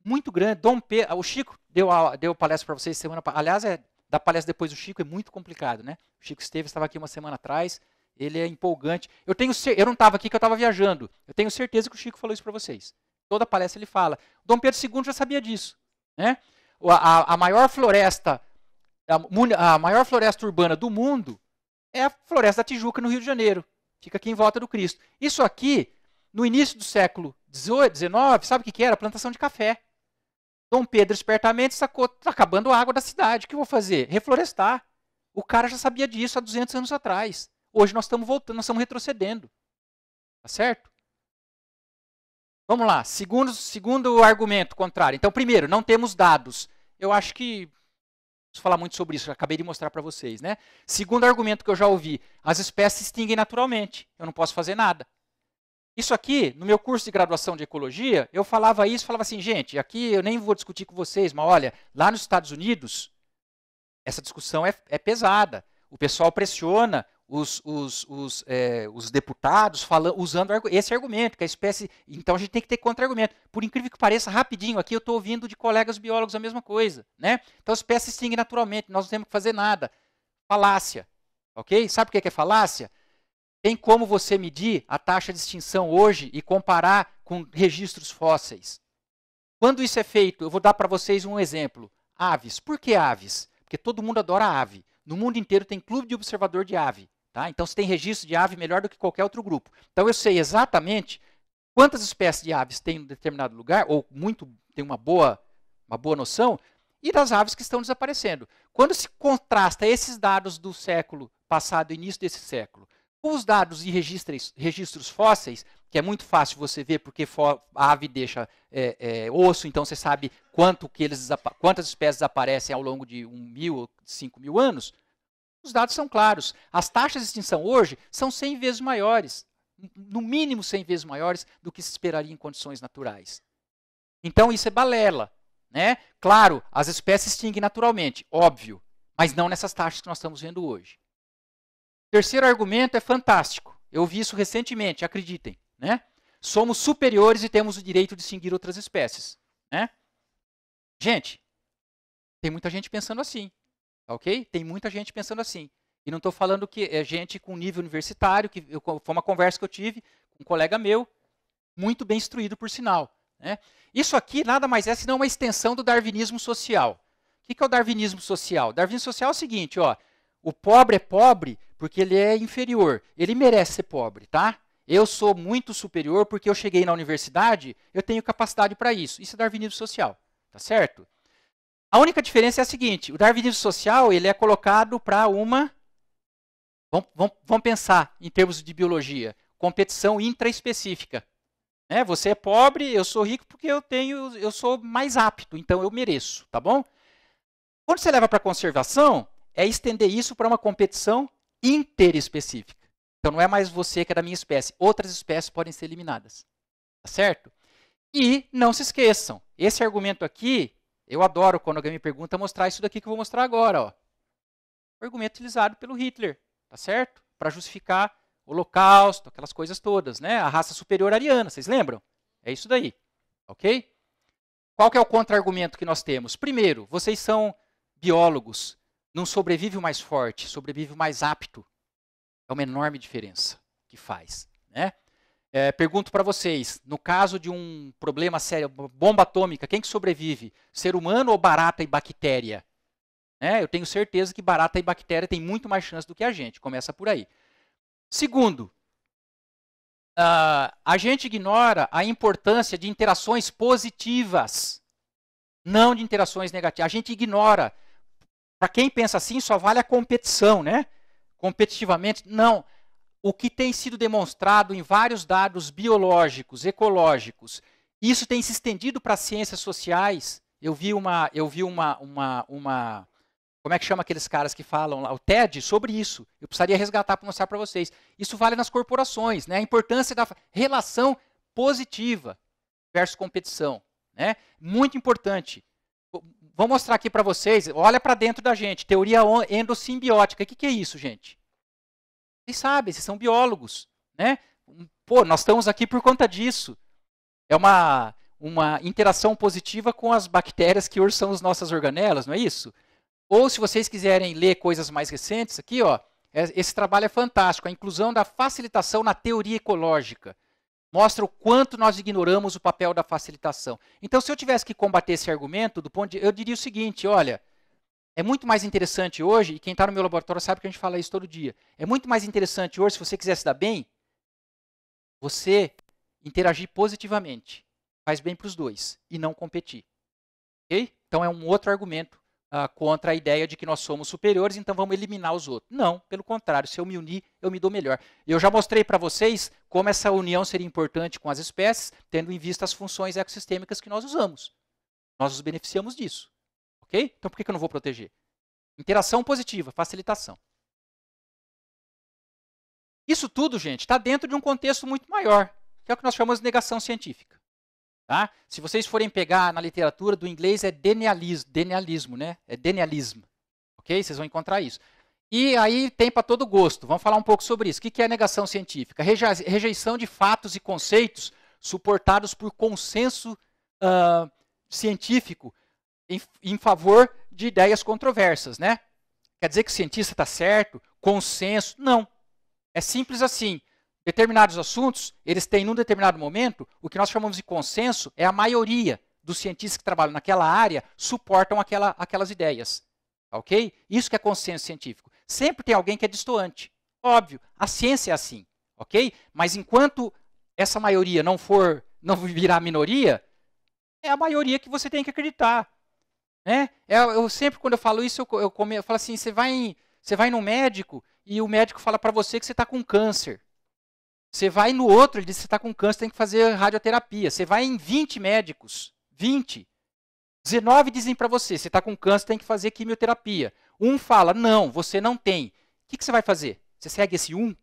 muito grande. Dom Pedro, o Chico deu, a, deu palestra para vocês semana passada. Aliás, é, da palestra depois do Chico é muito complicado, né? O Chico Esteves estava aqui uma semana atrás, ele é empolgante. Eu tenho eu não estava aqui que eu estava viajando. Eu tenho certeza que o Chico falou isso para vocês. Toda palestra ele fala. Dom Pedro II já sabia disso, né? A, a, a maior floresta a, a, maior floresta urbana do mundo é a floresta da Tijuca no Rio de Janeiro. Fica aqui em volta do Cristo. Isso aqui no início do século XIX, sabe o que, que era? Plantação de café. Dom Pedro espertamente sacou, está acabando a água da cidade, o que eu vou fazer? Reflorestar. O cara já sabia disso há 200 anos atrás. Hoje nós estamos voltando, nós estamos retrocedendo. Tá certo? Vamos lá, segundo, segundo argumento contrário. Então, primeiro, não temos dados. Eu acho que preciso falar muito sobre isso, acabei de mostrar para vocês, né? Segundo argumento que eu já ouvi, as espécies extinguem naturalmente. Eu não posso fazer nada. Isso aqui, no meu curso de graduação de ecologia, eu falava isso, falava assim, gente, aqui eu nem vou discutir com vocês, mas olha, lá nos Estados Unidos, essa discussão é, é pesada. O pessoal pressiona os, os, os, é, os deputados falando, usando esse argumento, que é a espécie. Então a gente tem que ter contra-argumento. Por incrível que pareça, rapidinho, aqui eu estou ouvindo de colegas biólogos a mesma coisa. Né? Então a espécie extingue naturalmente, nós não temos que fazer nada. Falácia. Ok? Sabe o que é, é falácia? Tem como você medir a taxa de extinção hoje e comparar com registros fósseis. Quando isso é feito, eu vou dar para vocês um exemplo. Aves. Por que aves? Porque todo mundo adora ave. No mundo inteiro tem clube de observador de ave. Tá? Então, você tem registro de ave melhor do que qualquer outro grupo. Então, eu sei exatamente quantas espécies de aves tem em determinado lugar, ou muito tem uma boa, uma boa noção, e das aves que estão desaparecendo. Quando se contrasta esses dados do século passado, início desse século, com os dados e registros, registros fósseis, que é muito fácil você ver porque a ave deixa é, é, osso, então você sabe quanto que eles, quantas espécies desaparecem ao longo de 1 um mil, 5 mil anos, os dados são claros. As taxas de extinção hoje são 100 vezes maiores, no mínimo 100 vezes maiores do que se esperaria em condições naturais. Então isso é balela. Né? Claro, as espécies extinguem naturalmente, óbvio, mas não nessas taxas que nós estamos vendo hoje. Terceiro argumento é fantástico. Eu vi isso recentemente, acreditem. Né? Somos superiores e temos o direito de extinguir outras espécies. Né? Gente, tem muita gente pensando assim. Tá ok? Tem muita gente pensando assim. E não estou falando que é gente com nível universitário, que eu, foi uma conversa que eu tive com um colega meu, muito bem instruído, por sinal. Né? Isso aqui nada mais é senão uma extensão do darwinismo social. O que, que é o darwinismo social? O darwinismo social é o seguinte: ó, o pobre é pobre porque ele é inferior. Ele merece ser pobre, tá? Eu sou muito superior porque eu cheguei na universidade, eu tenho capacidade para isso. Isso é darwinismo social, tá certo? A única diferença é a seguinte: o darwinismo social ele é colocado para uma. Vamos, vamos, vamos, pensar em termos de biologia: competição intraespecífica. Né? Você é pobre, eu sou rico porque eu tenho, eu sou mais apto, então eu mereço, tá bom? Quando você leva para conservação, é estender isso para uma competição interespecífica. Então não é mais você que é da minha espécie. Outras espécies podem ser eliminadas. Tá certo? E não se esqueçam, esse argumento aqui, eu adoro quando alguém me pergunta mostrar isso daqui que eu vou mostrar agora. Ó. O argumento utilizado pelo Hitler, tá certo? Para justificar o holocausto, aquelas coisas todas, né? A raça superior ariana, vocês lembram? É isso daí, ok? Qual é o contra-argumento que nós temos? Primeiro, vocês são biólogos, não sobrevive o mais forte, sobrevive o mais apto. É uma enorme diferença que faz. Né? É, pergunto para vocês, no caso de um problema sério, bomba atômica, quem que sobrevive? Ser humano ou barata e bactéria? É, eu tenho certeza que barata e bactéria tem muito mais chance do que a gente. Começa por aí. Segundo, uh, a gente ignora a importância de interações positivas, não de interações negativas. A gente ignora para quem pensa assim, só vale a competição, né? Competitivamente, não. O que tem sido demonstrado em vários dados biológicos, ecológicos, isso tem se estendido para ciências sociais. Eu vi uma, eu vi uma, uma, uma, como é que chama aqueles caras que falam lá, o TED, sobre isso. Eu precisaria resgatar para mostrar para vocês. Isso vale nas corporações, né? A importância da relação positiva versus competição, né? Muito importante. Vou mostrar aqui para vocês, olha para dentro da gente, teoria endossimbiótica. O que, que é isso, gente? Vocês sabem, vocês são biólogos, né? Pô, nós estamos aqui por conta disso. É uma, uma interação positiva com as bactérias que hoje são as nossas organelas, não é isso? Ou se vocês quiserem ler coisas mais recentes aqui, ó, é, esse trabalho é fantástico, a inclusão da facilitação na teoria ecológica mostra o quanto nós ignoramos o papel da facilitação. Então, se eu tivesse que combater esse argumento, do ponto de, eu diria o seguinte: olha, é muito mais interessante hoje, e quem está no meu laboratório sabe que a gente fala isso todo dia. É muito mais interessante hoje, se você quiser se dar bem, você interagir positivamente. Faz bem para os dois e não competir. Então é um outro argumento ah, contra a ideia de que nós somos superiores, então vamos eliminar os outros. Não, pelo contrário, se eu me unir, eu me dou melhor. Eu já mostrei para vocês como essa união seria importante com as espécies, tendo em vista as funções ecossistêmicas que nós usamos. Nós nos beneficiamos disso. Ok? Então por que eu não vou proteger? Interação positiva, facilitação. Isso tudo, gente, está dentro de um contexto muito maior, que é o que nós chamamos de negação científica. Tá? Se vocês forem pegar na literatura do inglês é denialismo, denialismo, né? É denialismo, ok? Vocês vão encontrar isso. E aí tem para todo gosto. Vamos falar um pouco sobre isso. O que é negação científica? Rejeição de fatos e conceitos suportados por consenso uh, científico em, em favor de ideias controversas, né? Quer dizer que o cientista está certo? Consenso? Não. É simples assim. Determinados assuntos, eles têm, num determinado momento, o que nós chamamos de consenso, é a maioria dos cientistas que trabalham naquela área suportam aquela, aquelas ideias. Ok? Isso que é consenso científico. Sempre tem alguém que é distoante. Óbvio, a ciência é assim. Ok? Mas enquanto essa maioria não for, não virar minoria, é a maioria que você tem que acreditar. Né? Eu, é, eu sempre, quando eu falo isso, eu, eu, eu falo assim: você vai, em, você vai no médico e o médico fala para você que você está com câncer. Você vai no outro, ele diz que você está com câncer, tem que fazer radioterapia. Você vai em 20 médicos, 20. 19 dizem para você, você está com câncer, tem que fazer quimioterapia. Um fala, não, você não tem. O que, que você vai fazer? Você segue esse um?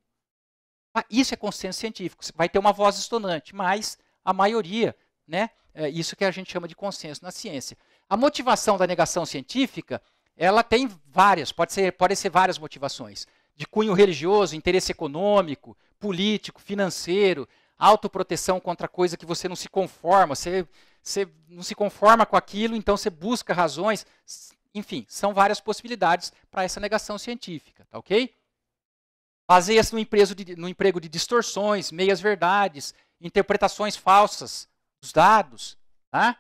Ah, isso é consenso científico. Vai ter uma voz estonante, mas a maioria, né? É isso que a gente chama de consenso na ciência. A motivação da negação científica, ela tem várias, pode ser, pode ser várias motivações de cunho religioso, interesse econômico, político, financeiro, autoproteção contra coisa que você não se conforma, você, você não se conforma com aquilo, então você busca razões. Enfim, são várias possibilidades para essa negação científica, tá ok? Baseia-se no, no emprego de distorções, meias-verdades, interpretações falsas dos dados, tá?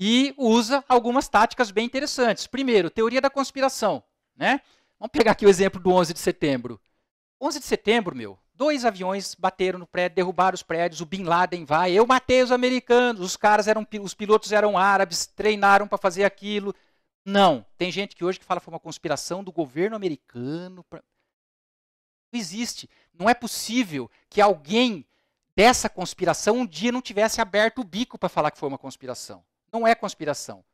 E usa algumas táticas bem interessantes. Primeiro, teoria da conspiração, né? Vamos pegar aqui o exemplo do 11 de setembro. 11 de setembro, meu, dois aviões bateram no prédio, derrubaram os prédios, o Bin Laden vai, eu matei os americanos, os caras eram, os pilotos eram árabes, treinaram para fazer aquilo. Não, tem gente que hoje que fala que foi uma conspiração do governo americano. Pra... Não existe. Não é possível que alguém dessa conspiração um dia não tivesse aberto o bico para falar que foi uma conspiração. Não é conspiração.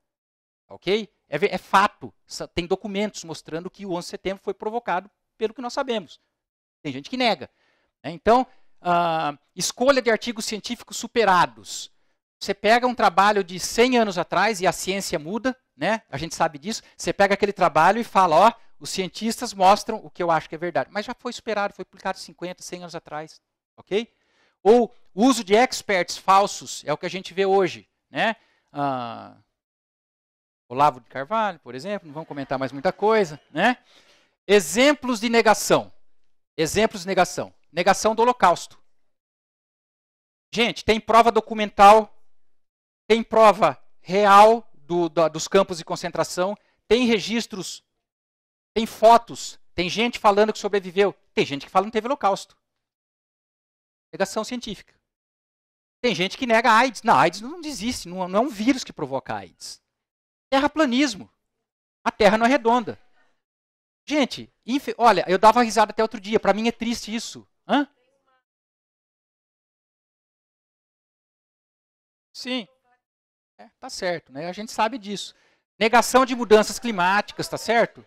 Ok? É, é fato. Tem documentos mostrando que o 11 de setembro foi provocado pelo que nós sabemos. Tem gente que nega. Né? Então, uh, escolha de artigos científicos superados. Você pega um trabalho de 100 anos atrás e a ciência muda, né? a gente sabe disso. Você pega aquele trabalho e fala: ó, os cientistas mostram o que eu acho que é verdade. Mas já foi superado, foi publicado 50, 100 anos atrás. Ok? Ou uso de experts falsos, é o que a gente vê hoje. Né? Uh, Olavo de Carvalho, por exemplo, não vamos comentar mais muita coisa, né? Exemplos de negação. Exemplos de negação. Negação do Holocausto. Gente, tem prova documental, tem prova real do, do, dos campos de concentração, tem registros, tem fotos, tem gente falando que sobreviveu, tem gente que fala que não teve Holocausto. Negação científica. Tem gente que nega AIDS. Não, AIDS não existe, não, é, não é um vírus que provoca AIDS. Terraplanismo. A Terra não é redonda. Gente, olha, eu dava risada até outro dia. Para mim é triste isso. Hã? Sim. É, tá certo, né? A gente sabe disso. Negação de mudanças climáticas, tá certo?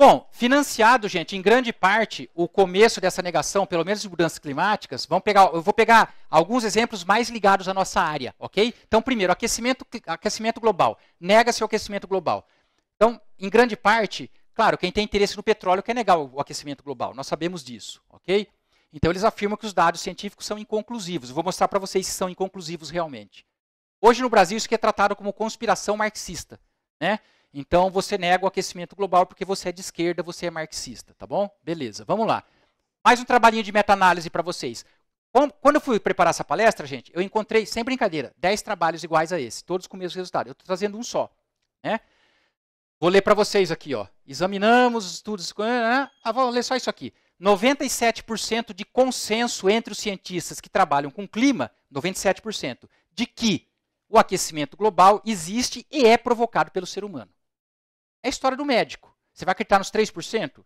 Bom, financiado, gente, em grande parte, o começo dessa negação, pelo menos de mudanças climáticas, vamos pegar, eu vou pegar alguns exemplos mais ligados à nossa área, ok? Então, primeiro, aquecimento, aquecimento global. Nega-se o aquecimento global. Então, em grande parte, claro, quem tem interesse no petróleo quer negar o, aquecimento global. Nós sabemos disso, ok? Então, eles afirmam que os dados científicos são inconclusivos. vou mostrar para vocês se são inconclusivos realmente. Hoje, no Brasil, isso é tratado como conspiração marxista, né? Então você nega o aquecimento global porque você é de esquerda, você é marxista, tá bom? Beleza, vamos lá. Mais um trabalhinho de meta-análise para vocês. Quando eu fui preparar essa palestra, gente, eu encontrei, sem brincadeira, 10 trabalhos iguais a esse, todos com o mesmo resultado. Eu estou trazendo um só. Né? Vou ler para vocês aqui. ó. Examinamos os estudos. Ah, ah, ah vou ler só isso aqui. 97% de consenso entre os cientistas que trabalham com clima, 97%, de que o aquecimento global existe e é provocado pelo ser humano. É a história do médico. Você vai acreditar nos 3%?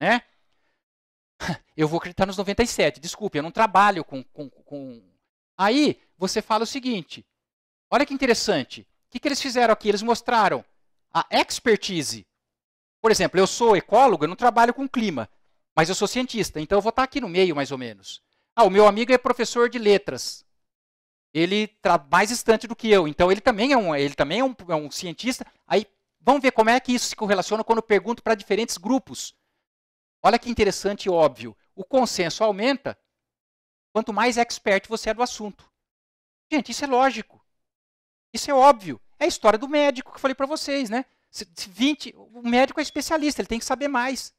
Né? Eu vou acreditar nos 97%. Desculpe, eu não trabalho com, com, com... Aí você fala o seguinte: olha que interessante. O que, que eles fizeram aqui? Eles mostraram a expertise. Por exemplo, eu sou ecólogo, eu não trabalho com clima, mas eu sou cientista, então eu vou estar aqui no meio, mais ou menos. Ah, o meu amigo é professor de letras. Ele está mais distante do que eu, então ele também é um, ele também é um, é um cientista. Aí Vamos ver como é que isso se correlaciona quando eu pergunto para diferentes grupos. Olha que interessante e óbvio. O consenso aumenta quanto mais expert você é do assunto. Gente, isso é lógico. Isso é óbvio. É a história do médico que eu falei para vocês, né? 20, o médico é especialista, ele tem que saber mais.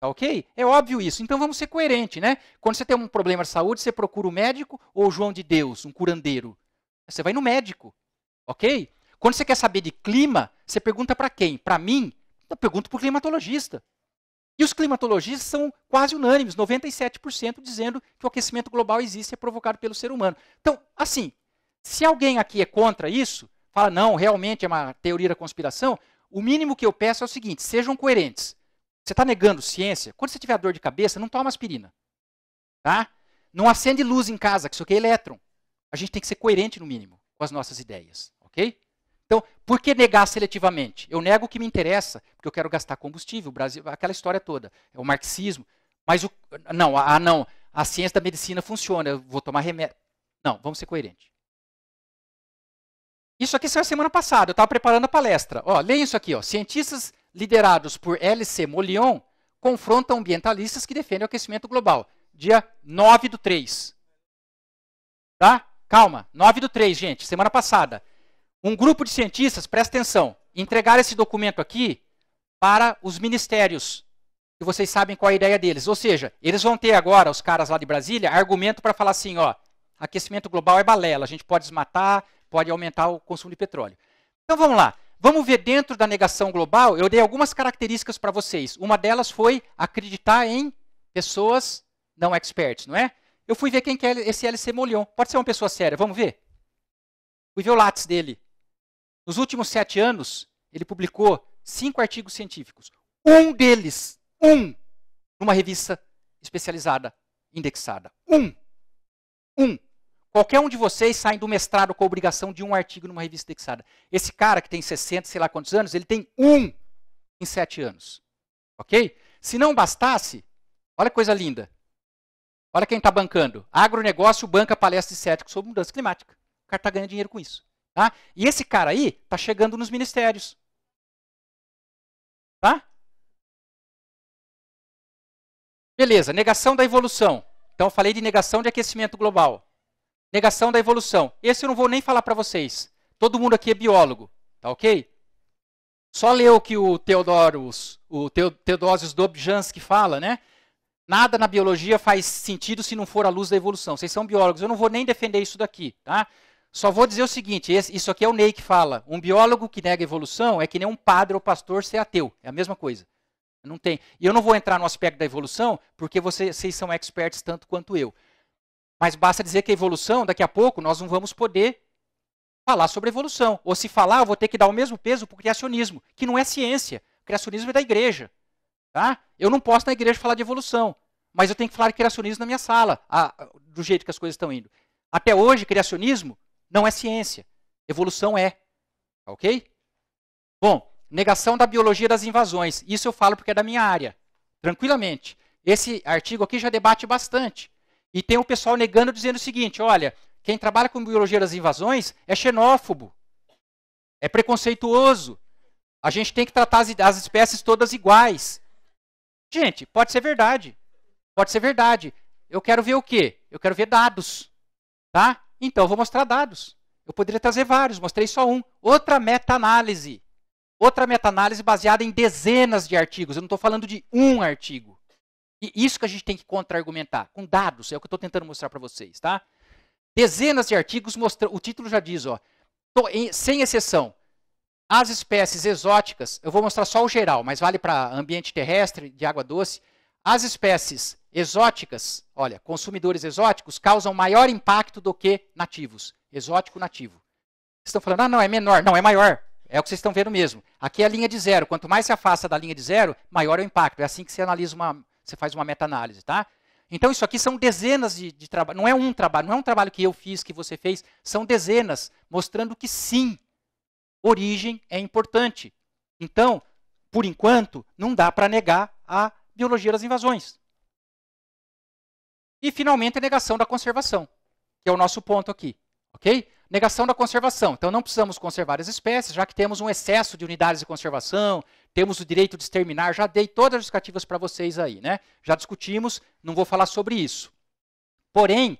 Tá ok? É óbvio isso. Então vamos ser coerentes, né? Quando você tem um problema de saúde, você procura o um médico ou o João de Deus, um curandeiro? Você vai no médico. Ok? Quando você quer saber de clima, você pergunta para quem? Para mim? Eu pergunto para o climatologista. E os climatologistas são quase unânimes, 97% dizendo que o aquecimento global existe e é provocado pelo ser humano. Então, assim, se alguém aqui é contra isso, fala, não, realmente é uma teoria da conspiração, o mínimo que eu peço é o seguinte, sejam coerentes. Você está negando ciência? Quando você tiver dor de cabeça, não toma aspirina. Tá? Não acende luz em casa, que isso aqui é elétron. A gente tem que ser coerente, no mínimo, com as nossas ideias. Ok? Então, por que negar seletivamente? Eu nego o que me interessa, porque eu quero gastar combustível, Brasil, aquela história toda, é o marxismo. Mas o, não, a, não, a ciência da medicina funciona, eu vou tomar remédio. Não, vamos ser coerentes. Isso aqui saiu semana passada, eu estava preparando a palestra. Ó, leia isso aqui, ó. Cientistas liderados por LC Molion confrontam ambientalistas que defendem o aquecimento global. Dia 9 do 3. Tá? Calma, 9 do 3, gente, semana passada um grupo de cientistas, presta atenção, entregar esse documento aqui para os ministérios. E vocês sabem qual é a ideia deles. Ou seja, eles vão ter agora, os caras lá de Brasília, argumento para falar assim, ó, aquecimento global é balela, a gente pode desmatar, pode aumentar o consumo de petróleo. Então vamos lá. Vamos ver dentro da negação global, eu dei algumas características para vocês. Uma delas foi acreditar em pessoas não experts, não é? Eu fui ver quem que é esse LC Molion. Pode ser uma pessoa séria, vamos ver? Fui ver o látis dele. Nos últimos sete anos, ele publicou cinco artigos científicos. Um deles, um, numa revista especializada, indexada. Um. Um. Qualquer um de vocês sai do mestrado com a obrigação de um artigo numa revista indexada. Esse cara que tem 60, sei lá quantos anos, ele tem um em sete anos. Ok? Se não bastasse, olha que coisa linda. Olha quem está bancando. Agronegócio banca palestra de cético sobre mudança climática. O cara está ganhando dinheiro com isso. Tá? E esse cara aí tá chegando nos ministérios. Tá? Beleza, negação da evolução. Então, eu falei de negação de aquecimento global. Negação da evolução. Esse eu não vou nem falar para vocês. Todo mundo aqui é biólogo, tá ok? Só leu que o Theodorus, o Theodosius Dobzhansky fala, né? Nada na biologia faz sentido se não for à luz da evolução. Vocês são biólogos, eu não vou nem defender isso daqui, tá? Só vou dizer o seguinte: esse, isso aqui é o Ney que fala. Um biólogo que nega evolução é que nem um padre ou pastor ser ateu. É a mesma coisa. Não tem. E eu não vou entrar no aspecto da evolução, porque vocês, vocês são experts tanto quanto eu. Mas basta dizer que a evolução, daqui a pouco, nós não vamos poder falar sobre evolução. Ou se falar, eu vou ter que dar o mesmo peso para o criacionismo, que não é ciência. O criacionismo é da igreja. Tá? Eu não posso na igreja falar de evolução, mas eu tenho que falar de criacionismo na minha sala, a, do jeito que as coisas estão indo. Até hoje, criacionismo não é ciência. Evolução é. Tá ok? Bom, negação da biologia das invasões. Isso eu falo porque é da minha área. Tranquilamente. Esse artigo aqui já debate bastante. E tem o pessoal negando dizendo o seguinte: olha, quem trabalha com biologia das invasões é xenófobo, é preconceituoso. A gente tem que tratar as, as espécies todas iguais. Gente, pode ser verdade. Pode ser verdade. Eu quero ver o quê? Eu quero ver dados. Tá? Então eu vou mostrar dados. Eu poderia trazer vários, mostrei só um. Outra meta-análise. Outra meta-análise baseada em dezenas de artigos. Eu não estou falando de um artigo. E isso que a gente tem que contra-argumentar, com dados, é o que eu estou tentando mostrar para vocês, tá? Dezenas de artigos mostrando, o título já diz, ó, em, sem exceção, as espécies exóticas, eu vou mostrar só o geral, mas vale para ambiente terrestre, de água doce, as espécies exóticas, olha, consumidores exóticos causam maior impacto do que nativos. Exótico nativo. Vocês estão falando, ah, não, é menor. Não, é maior. É o que vocês estão vendo mesmo. Aqui é a linha de zero. Quanto mais se afasta da linha de zero, maior é o impacto. É assim que você analisa uma. Você faz uma meta-análise, tá? Então, isso aqui são dezenas de, de trabalhos. Não é um trabalho, não é um trabalho que eu fiz, que você fez. São dezenas, mostrando que sim, origem é importante. Então, por enquanto, não dá para negar a biologia das invasões. E, finalmente, a negação da conservação, que é o nosso ponto aqui. Ok? Negação da conservação. Então, não precisamos conservar as espécies, já que temos um excesso de unidades de conservação, temos o direito de exterminar. Já dei todas as justificativas para vocês aí, né? Já discutimos, não vou falar sobre isso. Porém,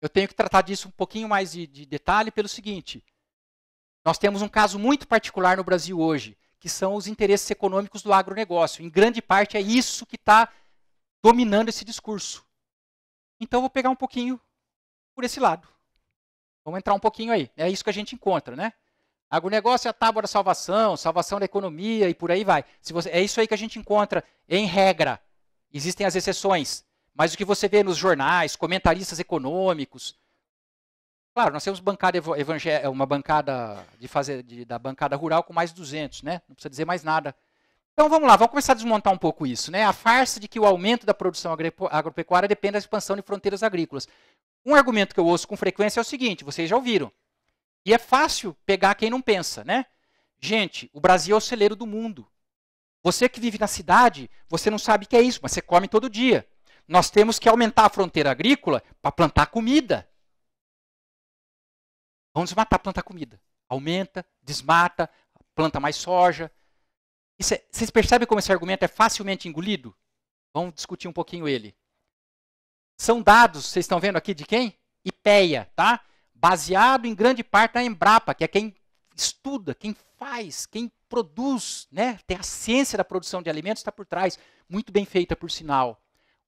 eu tenho que tratar disso um pouquinho mais de, de detalhe pelo seguinte: nós temos um caso muito particular no Brasil hoje que são os interesses econômicos do agronegócio. Em grande parte é isso que está dominando esse discurso. Então vou pegar um pouquinho por esse lado. Vamos entrar um pouquinho aí. É isso que a gente encontra, né? Agronegócio é a tábua da salvação, salvação da economia e por aí vai. Você, é isso aí que a gente encontra em regra. Existem as exceções, mas o que você vê nos jornais, comentaristas econômicos, Claro, nós temos bancada evangélica, é, uma bancada de fazer de, da bancada rural com mais 200, né? Não precisa dizer mais nada. Então vamos lá, vamos começar a desmontar um pouco isso, né? A farsa de que o aumento da produção agropecuária depende da expansão de fronteiras agrícolas. Um argumento que eu ouço com frequência é o seguinte, vocês já ouviram. E é fácil pegar quem não pensa, né? Gente, o Brasil é o celeiro do mundo. Você que vive na cidade, você não sabe o que é isso, mas você come todo dia. Nós temos que aumentar a fronteira agrícola para plantar comida. Vamos desmatar, planta comida. Aumenta, desmata, planta mais soja. É, vocês percebem como esse argumento é facilmente engolido? Vamos discutir um pouquinho ele. São dados, vocês estão vendo aqui de quem? IPEA, tá? Baseado em grande parte na Embrapa, que é quem estuda, quem faz, quem produz, né? Tem a ciência da produção de alimentos está por trás, muito bem feita por sinal.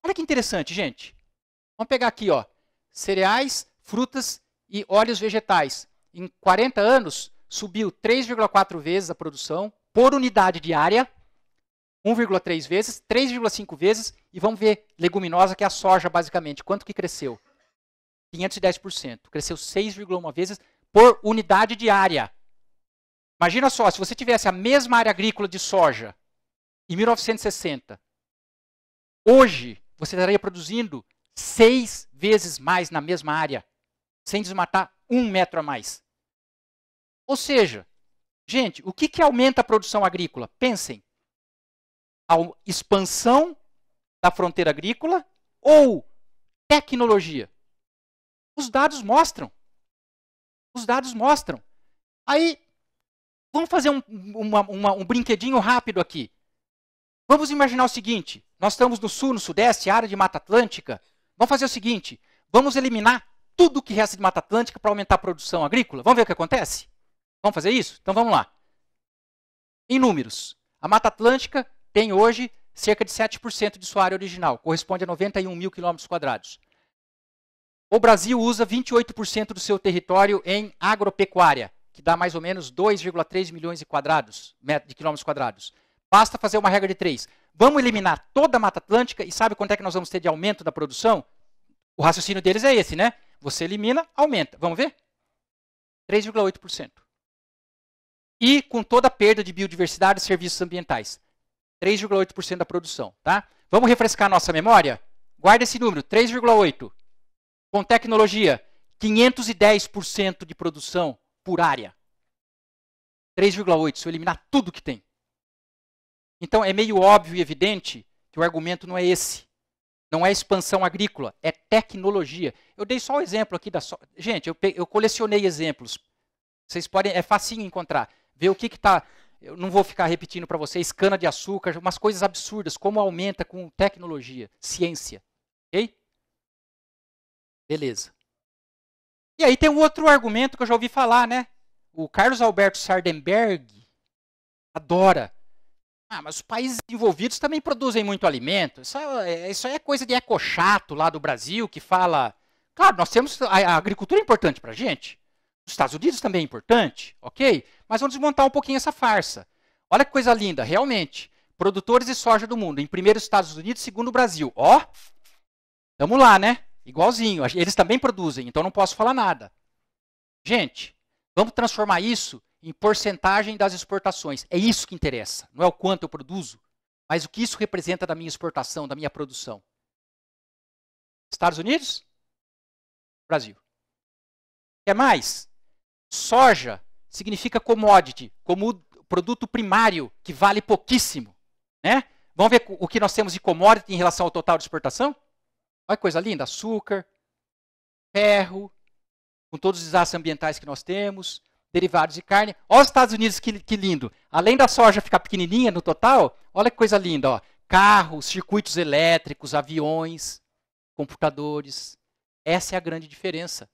Olha que interessante, gente. Vamos pegar aqui, ó, cereais, frutas e óleos vegetais. Em 40 anos, subiu 3,4 vezes a produção por unidade diária, 1,3 vezes, 3,5 vezes, e vamos ver leguminosa, que é a soja, basicamente. Quanto que cresceu? 510%. Cresceu 6,1 vezes por unidade diária. Imagina só, se você tivesse a mesma área agrícola de soja em 1960, hoje você estaria produzindo seis vezes mais na mesma área sem desmatar um metro a mais. Ou seja, gente, o que, que aumenta a produção agrícola? Pensem, a expansão da fronteira agrícola ou tecnologia? Os dados mostram. Os dados mostram. Aí, vamos fazer um, uma, uma, um brinquedinho rápido aqui. Vamos imaginar o seguinte: nós estamos no sul, no sudeste, área de Mata Atlântica. Vamos fazer o seguinte: vamos eliminar tudo que resta de Mata Atlântica para aumentar a produção agrícola? Vamos ver o que acontece? Vamos fazer isso? Então vamos lá. Em números, a Mata Atlântica tem hoje cerca de 7% de sua área original, corresponde a 91 mil quilômetros quadrados. O Brasil usa 28% do seu território em agropecuária, que dá mais ou menos 2,3 milhões de, quadrados, de quilômetros quadrados. Basta fazer uma regra de três. Vamos eliminar toda a Mata Atlântica e sabe quanto é que nós vamos ter de aumento da produção? O raciocínio deles é esse, né? Você elimina, aumenta. Vamos ver? 3,8%. E com toda a perda de biodiversidade e serviços ambientais. 3,8% da produção. Tá? Vamos refrescar nossa memória? Guarda esse número, 3,8%. Com tecnologia, 510% de produção por área. 3,8%, se eu eliminar tudo que tem. Então é meio óbvio e evidente que o argumento não é esse. Não é expansão agrícola, é tecnologia. Eu dei só o um exemplo aqui da. Gente, eu, pe... eu colecionei exemplos. Vocês podem. É facinho encontrar. Ver o que está. eu não vou ficar repetindo para vocês cana-de-açúcar, umas coisas absurdas, como aumenta com tecnologia, ciência. Ok? Beleza. E aí tem um outro argumento que eu já ouvi falar, né? O Carlos Alberto Sardenberg adora ah, mas os países envolvidos também produzem muito alimento. Isso é, é, isso é coisa de ecochato lá do Brasil que fala. Claro, nós temos. A, a agricultura é importante para a gente. Os Estados Unidos também é importante, ok? Mas vamos desmontar um pouquinho essa farsa. Olha que coisa linda, realmente. Produtores de soja do mundo. Em primeiro, Estados Unidos, segundo, Brasil. Ó, tamo lá, né? Igualzinho. Eles também produzem, então não posso falar nada. Gente, vamos transformar isso em porcentagem das exportações. É isso que interessa. Não é o quanto eu produzo, mas o que isso representa da minha exportação, da minha produção. Estados Unidos? Brasil. Quer mais? Soja significa commodity, como produto primário, que vale pouquíssimo. Né? Vamos ver o que nós temos de commodity em relação ao total de exportação? Olha que coisa linda: açúcar, ferro, com todos os desastres ambientais que nós temos, derivados de carne. Olha os Estados Unidos, que, que lindo. Além da soja ficar pequenininha no total, olha que coisa linda. Ó. Carros, circuitos elétricos, aviões, computadores. Essa é a grande diferença.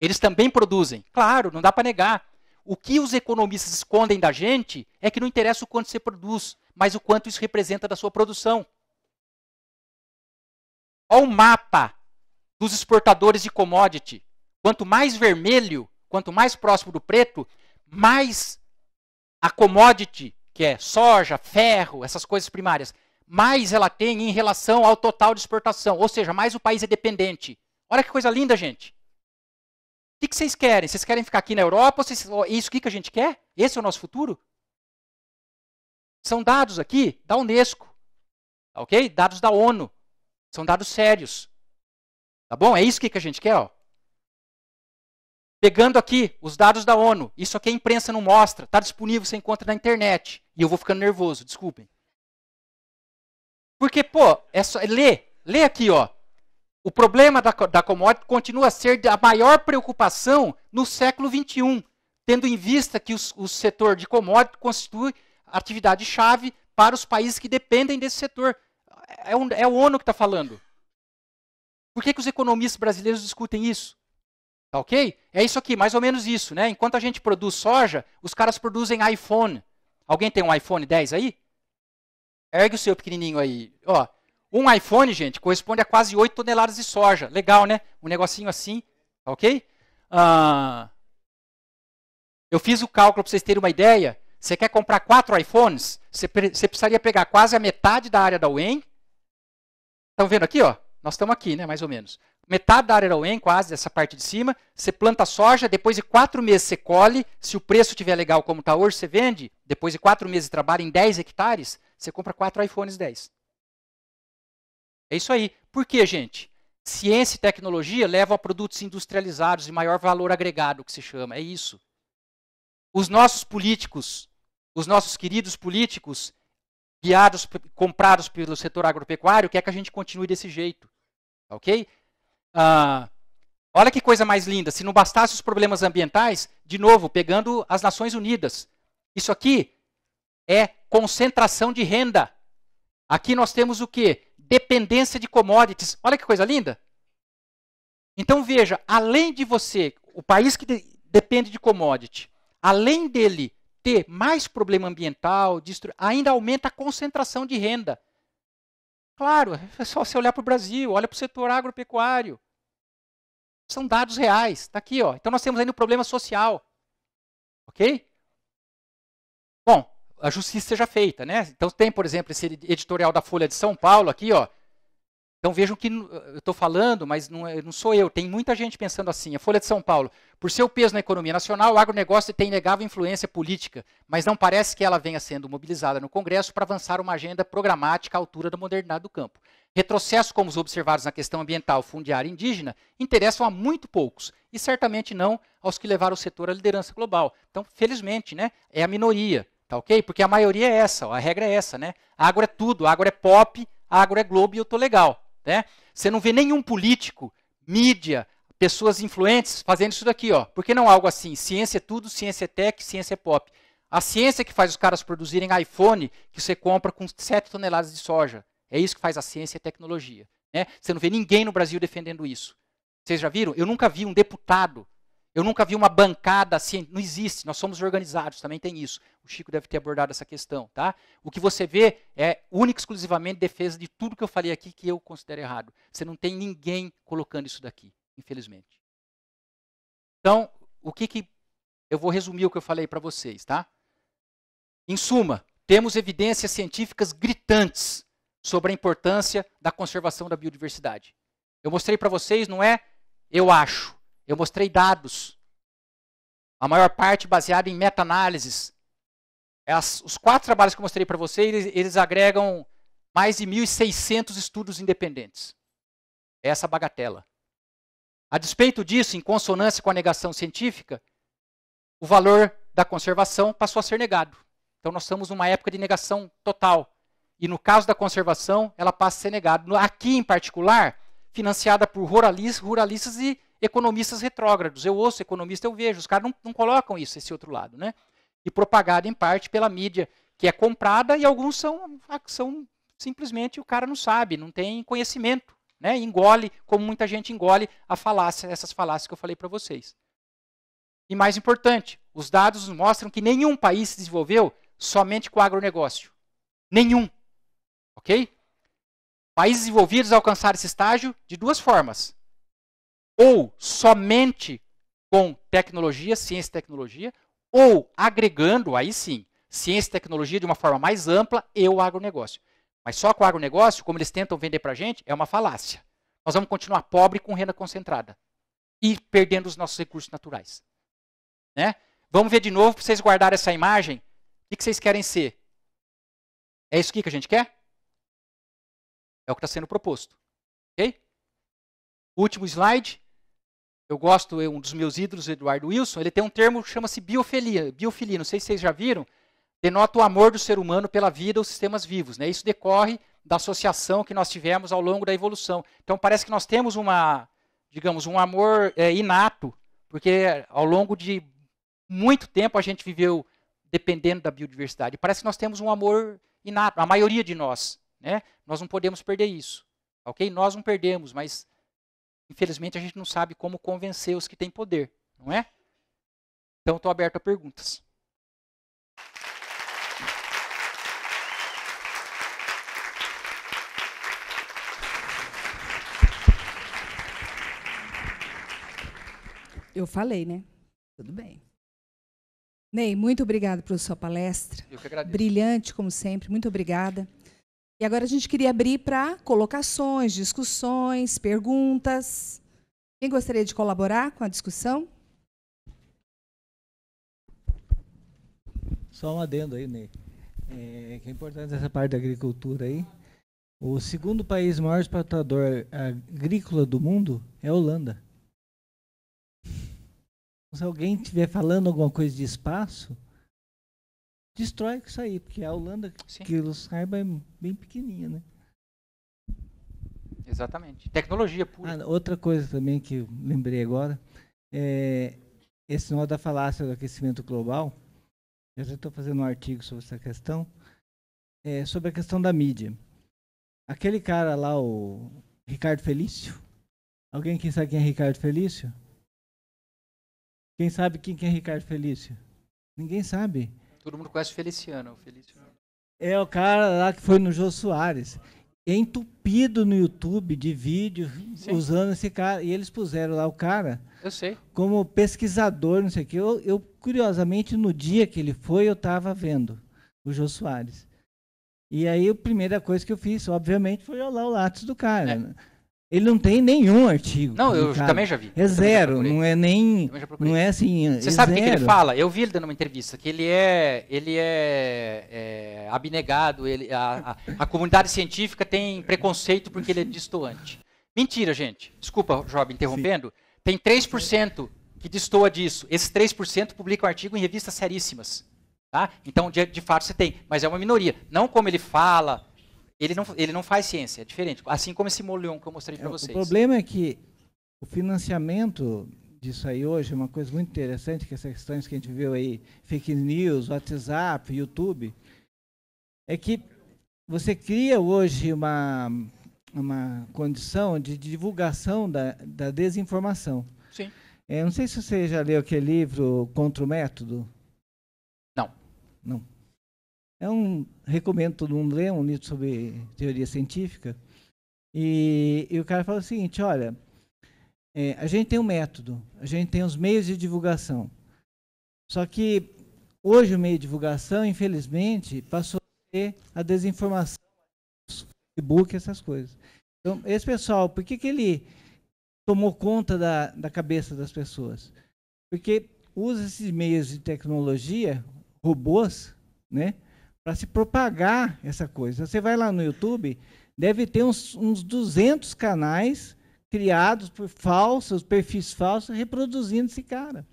Eles também produzem. Claro, não dá para negar. O que os economistas escondem da gente é que não interessa o quanto você produz, mas o quanto isso representa da sua produção. Olha o mapa dos exportadores de commodity. Quanto mais vermelho, quanto mais próximo do preto, mais a commodity, que é soja, ferro, essas coisas primárias, mais ela tem em relação ao total de exportação, ou seja, mais o país é dependente. Olha que coisa linda, gente. O que, vocês querem? Vocês querem ficar aqui na Europa? Vocês... Isso que, que a gente quer? Esse é o nosso futuro? São dados aqui da Unesco, tá ok? Dados da ONU. São dados sérios. Tá bom? É isso que, que a gente quer, ó. Pegando aqui os dados da ONU, isso aqui a imprensa não mostra, está disponível, você encontra na internet. E eu vou ficando nervoso, desculpem. Porque, pô, é só. Lê, lê aqui, ó. O problema da, da commodity continua a ser a maior preocupação no século XXI, tendo em vista que o setor de commodity constitui atividade-chave para os países que dependem desse setor. É, é um, é o ONU que está falando. Por que, que os economistas brasileiros discutem isso? Tá ok? É isso aqui, mais ou menos isso, né? Enquanto a gente produz soja, os caras produzem iPhone. Alguém tem um iPhone 10 aí? Ergue o seu pequenininho aí. Ó, um iPhone, gente, corresponde a quase 8 toneladas de soja. Legal, né? Um negocinho assim, tá ok? Ah, eu fiz o cálculo para vocês terem uma ideia. Você quer comprar quatro iPhones? Você, você precisaria pegar quase a metade da área da UEM. Estão vendo aqui, ó? Nós estamos aqui, né? Mais ou menos metade da área Aroen, quase, essa parte de cima. Você planta soja, depois de quatro meses você colhe. Se o preço estiver legal como está hoje, você vende. Depois de quatro meses de trabalho em 10 hectares, você compra quatro iPhones 10. É isso aí. Por que, gente? Ciência e tecnologia levam a produtos industrializados de maior valor agregado, que se chama. É isso. Os nossos políticos, os nossos queridos políticos, guiados, comprados pelo setor agropecuário, quer que a gente continue desse jeito. Ok? Ah, olha que coisa mais linda. Se não bastasse os problemas ambientais, de novo, pegando as Nações Unidas. Isso aqui é concentração de renda. Aqui nós temos o quê? Dependência de commodities. Olha que coisa linda. Então veja, além de você, o país que de, depende de commodity, além dele ter mais problema ambiental, ainda aumenta a concentração de renda. Claro, é só você olhar para o Brasil, olha para o setor agropecuário. São dados reais, está aqui. Ó. Então nós temos ainda um problema social. Ok? Bom, a justiça seja feita, né? Então tem, por exemplo, esse editorial da Folha de São Paulo aqui, ó, então vejam que eh, eu estou falando, mas não, é, não, sou eu, tem muita gente pensando assim. A Folha de São Paulo, por seu peso na economia nacional, o agronegócio tem negável influência política, mas não parece que ela venha sendo mobilizada no Congresso para avançar uma agenda programática à altura da modernidade do campo. Retrocessos como os observados na questão ambiental fundiária indígena interessam a muito poucos, e certamente não aos que levaram o setor à liderança global. Então, felizmente, né, é a minoria, tá ok? Porque a maioria é essa, ó, a regra é essa, né? A agro é tudo, a agro é pop, a agro é globo e eu tô legal. Né? Você não vê nenhum político, mídia, pessoas influentes fazendo isso daqui. Ó. Por que não é algo assim? Ciência é tudo, ciência é tech, ciência é pop. A ciência que faz os caras produzirem iPhone que você compra com 7 toneladas de soja. É isso que faz a ciência e a tecnologia. Né? Você não vê ninguém no Brasil defendendo isso. Vocês já viram? Eu nunca vi um deputado eu nunca vi uma bancada assim, não existe, nós somos organizados, também tem isso. O Chico deve ter abordado essa questão, tá? O que você vê é única e exclusivamente defesa de tudo que eu falei aqui que eu considero errado. Você não tem ninguém colocando isso daqui, infelizmente. Então, o que que eu vou resumir o que eu falei para vocês, tá? Em suma, temos evidências científicas gritantes sobre a importância da conservação da biodiversidade. Eu mostrei para vocês, não é eu acho, eu mostrei dados. A maior parte baseada em meta-análises. os quatro trabalhos que eu mostrei para vocês, eles, eles agregam mais de 1.600 estudos independentes. É Essa bagatela. A despeito disso, em consonância com a negação científica, o valor da conservação passou a ser negado. Então nós estamos numa época de negação total. E no caso da conservação, ela passa a ser negada. Aqui em particular, financiada por ruralistas, ruralistas e economistas retrógrados. Eu ouço economista, eu vejo, os caras não, não colocam isso, esse outro lado, né? E propagado em parte pela mídia que é comprada e alguns são, são simplesmente o cara não sabe, não tem conhecimento, né? Engole, como muita gente engole a falácia, essas falácias que eu falei para vocês. E mais importante, os dados mostram que nenhum país se desenvolveu somente com o agronegócio. Nenhum. OK? Países desenvolvidos alcançaram esse estágio de duas formas: ou somente com tecnologia, ciência e tecnologia, ou agregando, aí sim, ciência e tecnologia de uma forma mais ampla e o agronegócio. Mas só com o agronegócio, como eles tentam vender para a gente, é uma falácia. Nós vamos continuar pobre com renda concentrada e perdendo os nossos recursos naturais. Né? Vamos ver de novo para vocês guardarem essa imagem. O que vocês querem ser? É isso aqui que a gente quer? É o que está sendo proposto. Ok? Último slide eu gosto, é um dos meus ídolos, Eduardo Wilson, ele tem um termo que chama-se biofilia. Biofilia, não sei se vocês já viram, denota o amor do ser humano pela vida os sistemas vivos. Né? Isso decorre da associação que nós tivemos ao longo da evolução. Então parece que nós temos uma, digamos, um amor é, inato, porque ao longo de muito tempo a gente viveu dependendo da biodiversidade. Parece que nós temos um amor inato, a maioria de nós. Né? Nós não podemos perder isso. Ok? Nós não perdemos, mas Infelizmente, a gente não sabe como convencer os que têm poder, não é? Então, estou aberto a perguntas. Eu falei, né? Tudo bem. Ney, muito obrigada pela sua palestra. Eu que agradeço. Brilhante, como sempre. Muito obrigada. E agora a gente queria abrir para colocações, discussões, perguntas. Quem gostaria de colaborar com a discussão? Só um adendo aí, Ney. É, que é importante essa parte da agricultura aí. O segundo país maior exportador agrícola do mundo é a Holanda. Então, se alguém estiver falando alguma coisa de espaço, destrói isso aí, porque a Holanda, Sim. que eu saiba, é bem pequenininha, né? Exatamente. Tecnologia pura. Ah, outra coisa também que eu lembrei agora é esse nó da falácia do aquecimento global. Eu já estou fazendo um artigo sobre essa questão, é, sobre a questão da mídia. Aquele cara lá, o Ricardo Felício. Alguém que sabe quem é Ricardo Felício? Quem sabe quem é Ricardo Felício? Ninguém sabe. Todo mundo conhece o Feliciano. O Feliciano. É o cara lá que foi no Jô Soares. entupido no YouTube de vídeos usando esse cara. E eles puseram lá o cara. Eu sei. Como pesquisador, não sei o quê. Eu, eu, curiosamente, no dia que ele foi, eu estava vendo o Jô Soares. E aí a primeira coisa que eu fiz, obviamente, foi olhar o lápis do cara. É. Né? Ele não tem nenhum artigo. Não, eu também já vi. É zero, não é nem. Não é assim. É você é sabe o que, ele fala? Eu vi ele dando uma entrevista, que ele é. Ele é, é abnegado, ele, a, a, a, comunidade científica tem preconceito porque ele é distoante. Mentira, gente. Desculpa, Job, interrompendo. Sim. Tem 3% que distoa disso. Esses 3% publicam artigo em revistas seríssimas. Tá? Então, de, de fato, você tem. Mas é uma minoria. Não como ele fala, ele não, ele não faz ciência, é diferente. Assim como esse Molion que eu mostrei para é, vocês. O problema é que o financiamento disso aí hoje é uma coisa muito interessante, que essas questões que a gente viu aí, fake news, WhatsApp, YouTube, é que você cria hoje uma, uma condição de divulgação da, da desinformação. Sim. É, não sei se você já leu aquele livro Contra o Método. Não. Não. É um, recomendo todo mundo ler é um livro sobre teoria científica. E, e o cara fala o seguinte, olha, é, a gente tem um método, a gente tem os meios de divulgação. Só que hoje o meio de divulgação, infelizmente, passou a ser a desinformação, Facebook, essas coisas. Então, esse pessoal, por que, que ele tomou conta da, da cabeça das pessoas? Porque usa esses meios de tecnologia, robôs, né? para se propagar essa coisa. Você vai lá no YouTube, deve ter uns, uns 200 canais criados por falsos, perfis falsos, reproduzindo esse cara.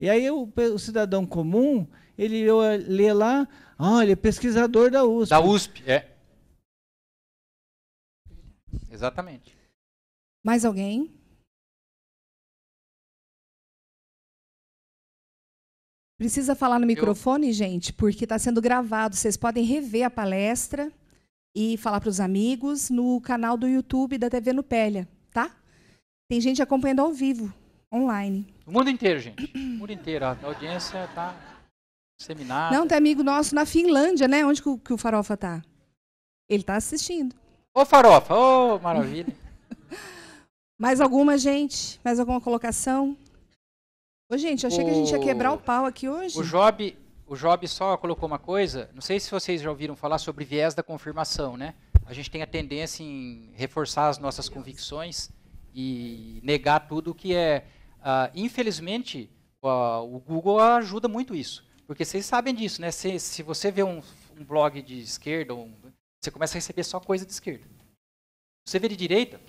E aí o, o cidadão comum, ele lê lá, olha, ah, é pesquisador da USP. Da USP, é. Exatamente. Mais alguém? Precisa falar no microfone, eu... gente, porque está sendo gravado. Vocês podem rever a palestra e falar para os amigos no canal do YouTube da TV Nupélia, tá? Tem gente acompanhando ao vivo, online. O mundo inteiro, gente. O mundo inteiro. A audiência está disseminada. Não, tem amigo nosso na Finlândia, né? Onde que o, que o Farofa está? Ele está assistindo. Ô, Farofa! Ô, maravilha! mais alguma, gente? Mais alguma colocação? Ô, gente, achei o... que a gente ia quebrar o pau aqui hoje. O Job, o Job só colocou uma coisa. Não sei se vocês já ouviram falar sobre viés da confirmação, né? A gente tem a tendência em reforçar as nossas convicções e negar tudo que é. Uh, infelizmente, uh, o Google ajuda muito isso. Porque vocês sabem disso, né? Se, se você vê um, um blog de esquerda, um, você começa a receber só coisa de esquerda. Você vê de direita,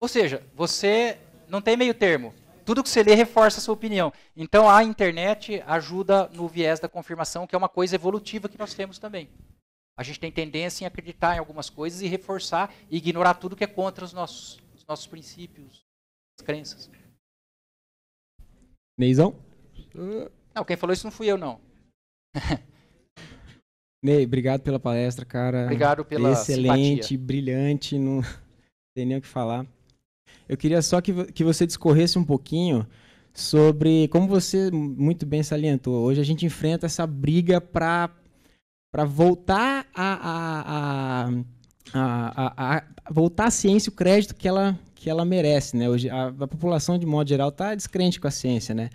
ou seja, você não tem meio termo tudo que você lê reforça a sua opinião. Então a internet ajuda no viés da confirmação, que é uma coisa evolutiva que nós temos também. A gente tem tendência em acreditar em algumas coisas e reforçar e ignorar tudo que é contra os nossos, os nossos princípios, as crenças. Neizão? Não, quem falou isso não fui eu, não. Ney, obrigado pela palestra, cara. Obrigado pela Excelente, simpatia. brilhante, não tem nem o que falar. Eu queria só que, que você discorresse um pouquinho sobre como você muito bem salientou. Hoje a gente enfrenta essa briga para para voltar a, a, a, a, voltar à ciência o crédito que ela que ela merece, né? Hoje a, população de modo geral está descrente com a ciência, né?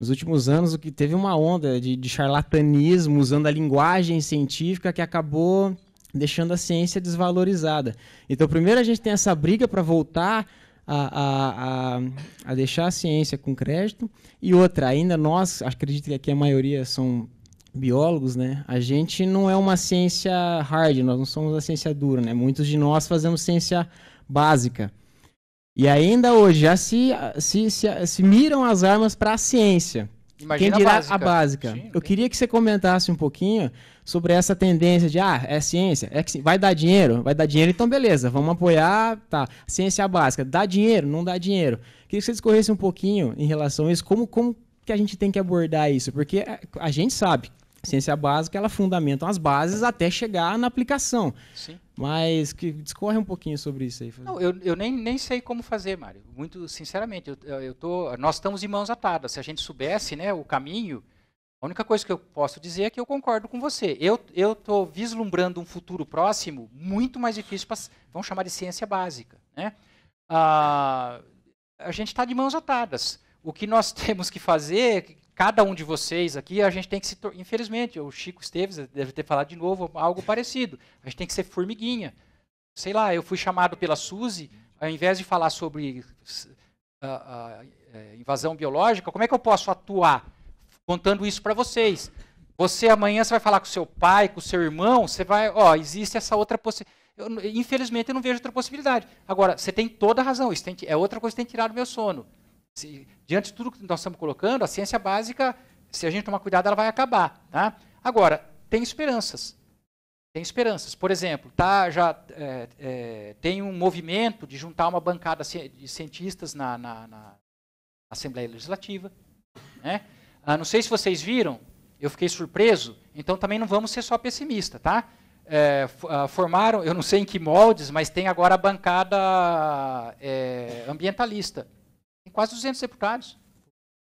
Nos últimos anos, o que teve uma onda de, de charlatanismo usando a linguagem científica que acabou deixando a ciência desvalorizada. Então, primeiro a gente tem essa briga para voltar a, a, a, deixar a ciência com crédito. E outra, ainda nós, acredito que aqui a maioria são biólogos, né? A gente não é uma ciência hard, nós não somos a ciência dura, né? Muitos de nós fazemos ciência básica. E ainda hoje já se, se, se, se miram as armas para a ciência. Imagina Quem dirá a básica. A básica. Sim, eu queria que você comentasse um pouquinho sobre essa tendência de, ah, é ciência, é que vai dar dinheiro, vai dar dinheiro, então beleza, vamos apoiar, tá, ciência básica, dá dinheiro, não dá dinheiro. Queria que você discorresse um pouquinho em relação a isso, como, como que a gente tem que abordar isso, porque é, a gente sabe, ciência básica, ela fundamenta as bases até chegar na aplicação. Sim. Mas que discorre um pouquinho sobre isso aí. Não, eu, eu nem, nem sei como fazer, Mário. Muito sinceramente, eu, eu tô, nós estamos em mãos atadas. Se a gente soubesse né, o caminho, a única coisa que eu posso dizer é que eu concordo com você. Eu estou vislumbrando um futuro próximo muito mais difícil para. Vamos chamar de ciência básica. Né? Ah, a gente está de mãos atadas. O que nós temos que fazer, cada um de vocês aqui, a gente tem que se. Infelizmente, o Chico Esteves deve ter falado de novo algo parecido. A gente tem que ser formiguinha. Sei lá, eu fui chamado pela Suzy, ao invés de falar sobre uh, uh, invasão biológica, como é que eu posso atuar contando isso para vocês? Você amanhã você vai falar com seu pai, com seu irmão, você vai, ó, existe essa outra possibilidade. Infelizmente eu não vejo outra possibilidade. Agora, você tem toda a razão, isso é outra coisa que tem que tirar do meu sono se, diante de tudo que nós estamos colocando, a ciência básica, se a gente tomar cuidado, ela vai acabar. Tá? Agora, tem esperanças. Tem esperanças. Por exemplo, tá, já é, é, tem um movimento de juntar uma bancada de cientistas na, na, na Assembleia Legislativa. Né? Ah, não sei se vocês viram, eu fiquei surpreso, então também não vamos ser só pessimistas, tá? É, ah, formaram, eu não sei em que moldes, mas tem agora a bancada é, ambientalista quase 200 deputados.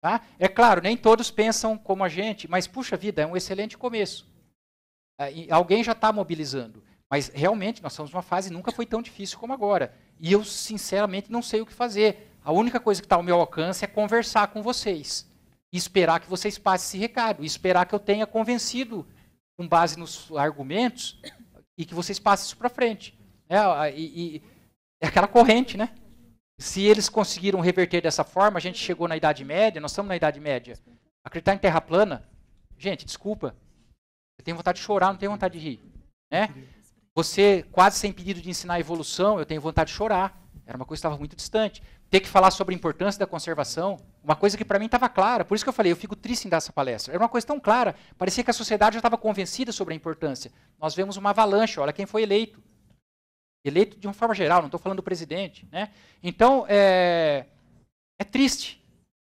Tá? É claro, nem todos pensam como a gente, mas puxa vida, é um excelente começo. É, alguém já está mobilizando. Mas realmente nós estamos numa fase e nunca foi tão difícil como agora. E eu, sinceramente, não sei o que fazer. A única coisa que está ao meu alcance é conversar com vocês. E esperar que vocês passem esse recado. E esperar que eu tenha convencido, com base nos argumentos, e que vocês passem isso para frente. É, e, e, é aquela corrente, né? Se eles conseguiram reverter dessa forma, a gente chegou na Idade Média, nós estamos na Idade Média. Acreditar em terra plana, gente, desculpa. Eu tenho vontade de chorar, não tenho vontade de rir. Né? Você, quase sem pedido de ensinar a evolução, eu tenho vontade de chorar. Era uma coisa que estava muito distante. Ter que falar sobre a importância da conservação, uma coisa que para mim estava clara. Por isso que eu falei, eu fico triste em dar essa palestra. Era uma coisa tão clara, parecia que a sociedade já estava convencida sobre a importância. Nós vemos uma avalanche, olha quem foi eleito eleito de uma forma geral, não estou falando do presidente. Né? Então, é, é triste,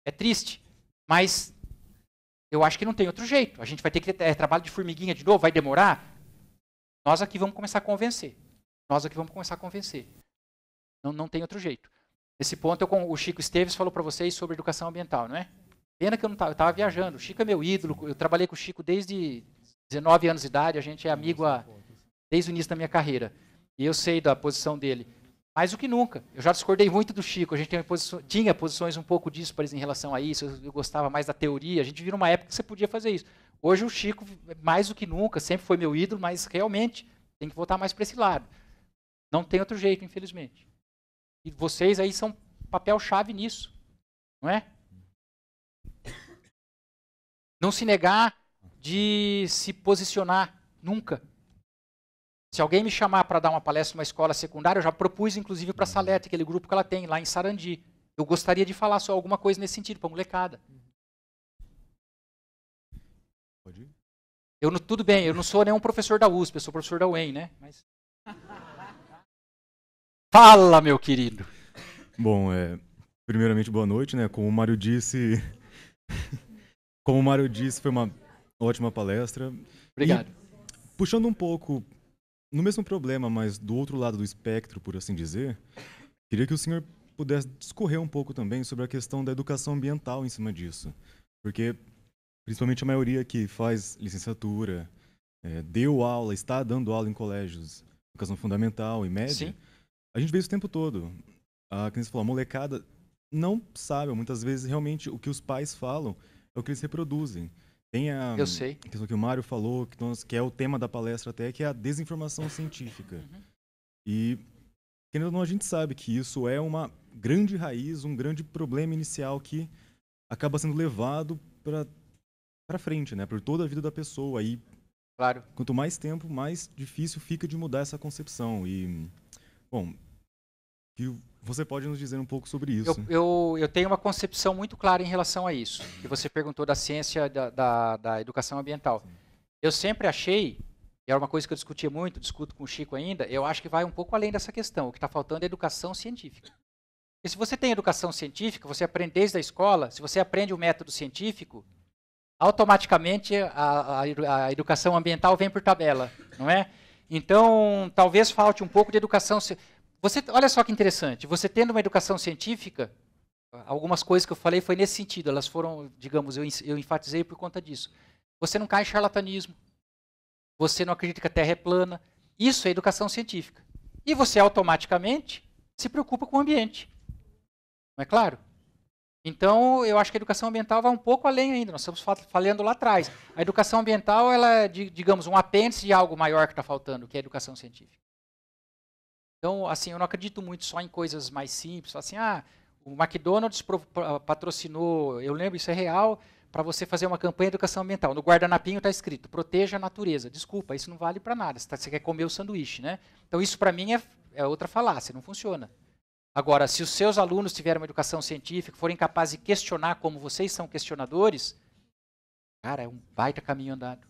é triste, mas eu acho que não tem outro jeito. A gente vai ter que ter é, trabalho de formiguinha de novo, vai demorar? Nós aqui vamos começar a convencer. Nós aqui vamos começar a convencer. Não, não tem outro jeito. Nesse ponto, eu, o Chico Esteves falou para vocês sobre educação ambiental, não é? Pena que eu não estava viajando. O Chico é meu ídolo. Eu trabalhei com o Chico desde 19 anos de idade. A gente é amigo a, desde o início da minha carreira. E eu sei da posição dele. Mais do que nunca. Eu já discordei muito do Chico. A gente tinha posições um pouco disso em relação a isso. Eu, eu gostava mais da teoria. A gente vira uma época que você podia fazer isso. Hoje o Chico, mais do que nunca, sempre foi meu ídolo, mas realmente tem que voltar mais para esse lado. Não tem outro jeito, infelizmente. E vocês aí são papel-chave nisso. Não é? Não se negar de se posicionar nunca. Se alguém me chamar para dar uma palestra numa escola secundária, eu já propus, inclusive, para a Salete, aquele grupo que ela tem lá em Sarandi. Eu gostaria de falar só alguma coisa nesse sentido, para a molecada. Pode ir? Eu tudo bem, eu não sou nenhum professor da USP, eu sou professor da UEM, né? Mas... Fala, meu querido! Bom, é, primeiramente, boa noite, né? Como o Mário disse... Como o Mário disse, foi uma ótima palestra. Obrigado. E, puxando um pouco no mesmo problema, mas do outro lado do espectro, por assim dizer, queria que o senhor pudesse discorrer um pouco também sobre a questão da educação ambiental em cima disso. Porque, principalmente a maioria que faz licenciatura, é, deu aula, está dando aula em colégios, educação fundamental e média, Sim. a gente vê isso o tempo todo. A, criança falou, a molecada não sabe, muitas vezes, realmente o que os pais falam é o que eles reproduzem. Tem a Eu sei. questão que o Mário falou, que, nós, que é o tema da palestra até, que é a desinformação científica. Uhum. E, querendo ou não, a gente sabe que isso é uma grande raiz, um grande problema inicial que acaba sendo levado para para frente, né? Por toda a vida da pessoa. E claro. quanto mais tempo, mais difícil fica de mudar essa concepção. E, bom, que você pode nos dizer um pouco sobre isso? Eu, eu, eu, tenho uma concepção muito clara em relação a isso, que você perguntou da ciência da, da, da educação ambiental. Sim. Eu sempre achei, e era é uma coisa que eu discutia muito, discuto com o Chico ainda, eu acho que vai um pouco além dessa questão. O que está faltando é educação científica. E se você tem educação científica, você aprende desde a escola, se você aprende o método científico, automaticamente a, a, a educação ambiental vem por tabela, não é? Então, talvez falte um pouco de educação científica você, olha só que interessante. Você tendo uma educação científica, algumas coisas que eu falei foi nesse sentido. Elas foram, digamos, eu, eu enfatizei por conta disso. Você não cai em charlatanismo. Você não acredita que a Terra é plana. Isso é educação científica. E você automaticamente se preocupa com o ambiente. Não é claro? Então, eu acho que a educação ambiental vai um pouco além ainda. Nós estamos falando lá atrás. A educação ambiental ela é, digamos, um apêndice de algo maior que está faltando, que é a educação científica. Então, assim, eu não acredito muito só em coisas mais simples, assim, ah, o McDonald's patrocinou, eu lembro, isso é real, para você fazer uma campanha de educação ambiental. No guardanapinho está escrito, proteja a natureza. Desculpa, isso não vale para nada, você, tá, você, quer comer o sanduíche, né? Então, isso para mim é, é outra falácia, não funciona. Agora, se os seus alunos tiverem uma educação científica, forem capazes de questionar como vocês são questionadores, cara, é um baita caminho andado.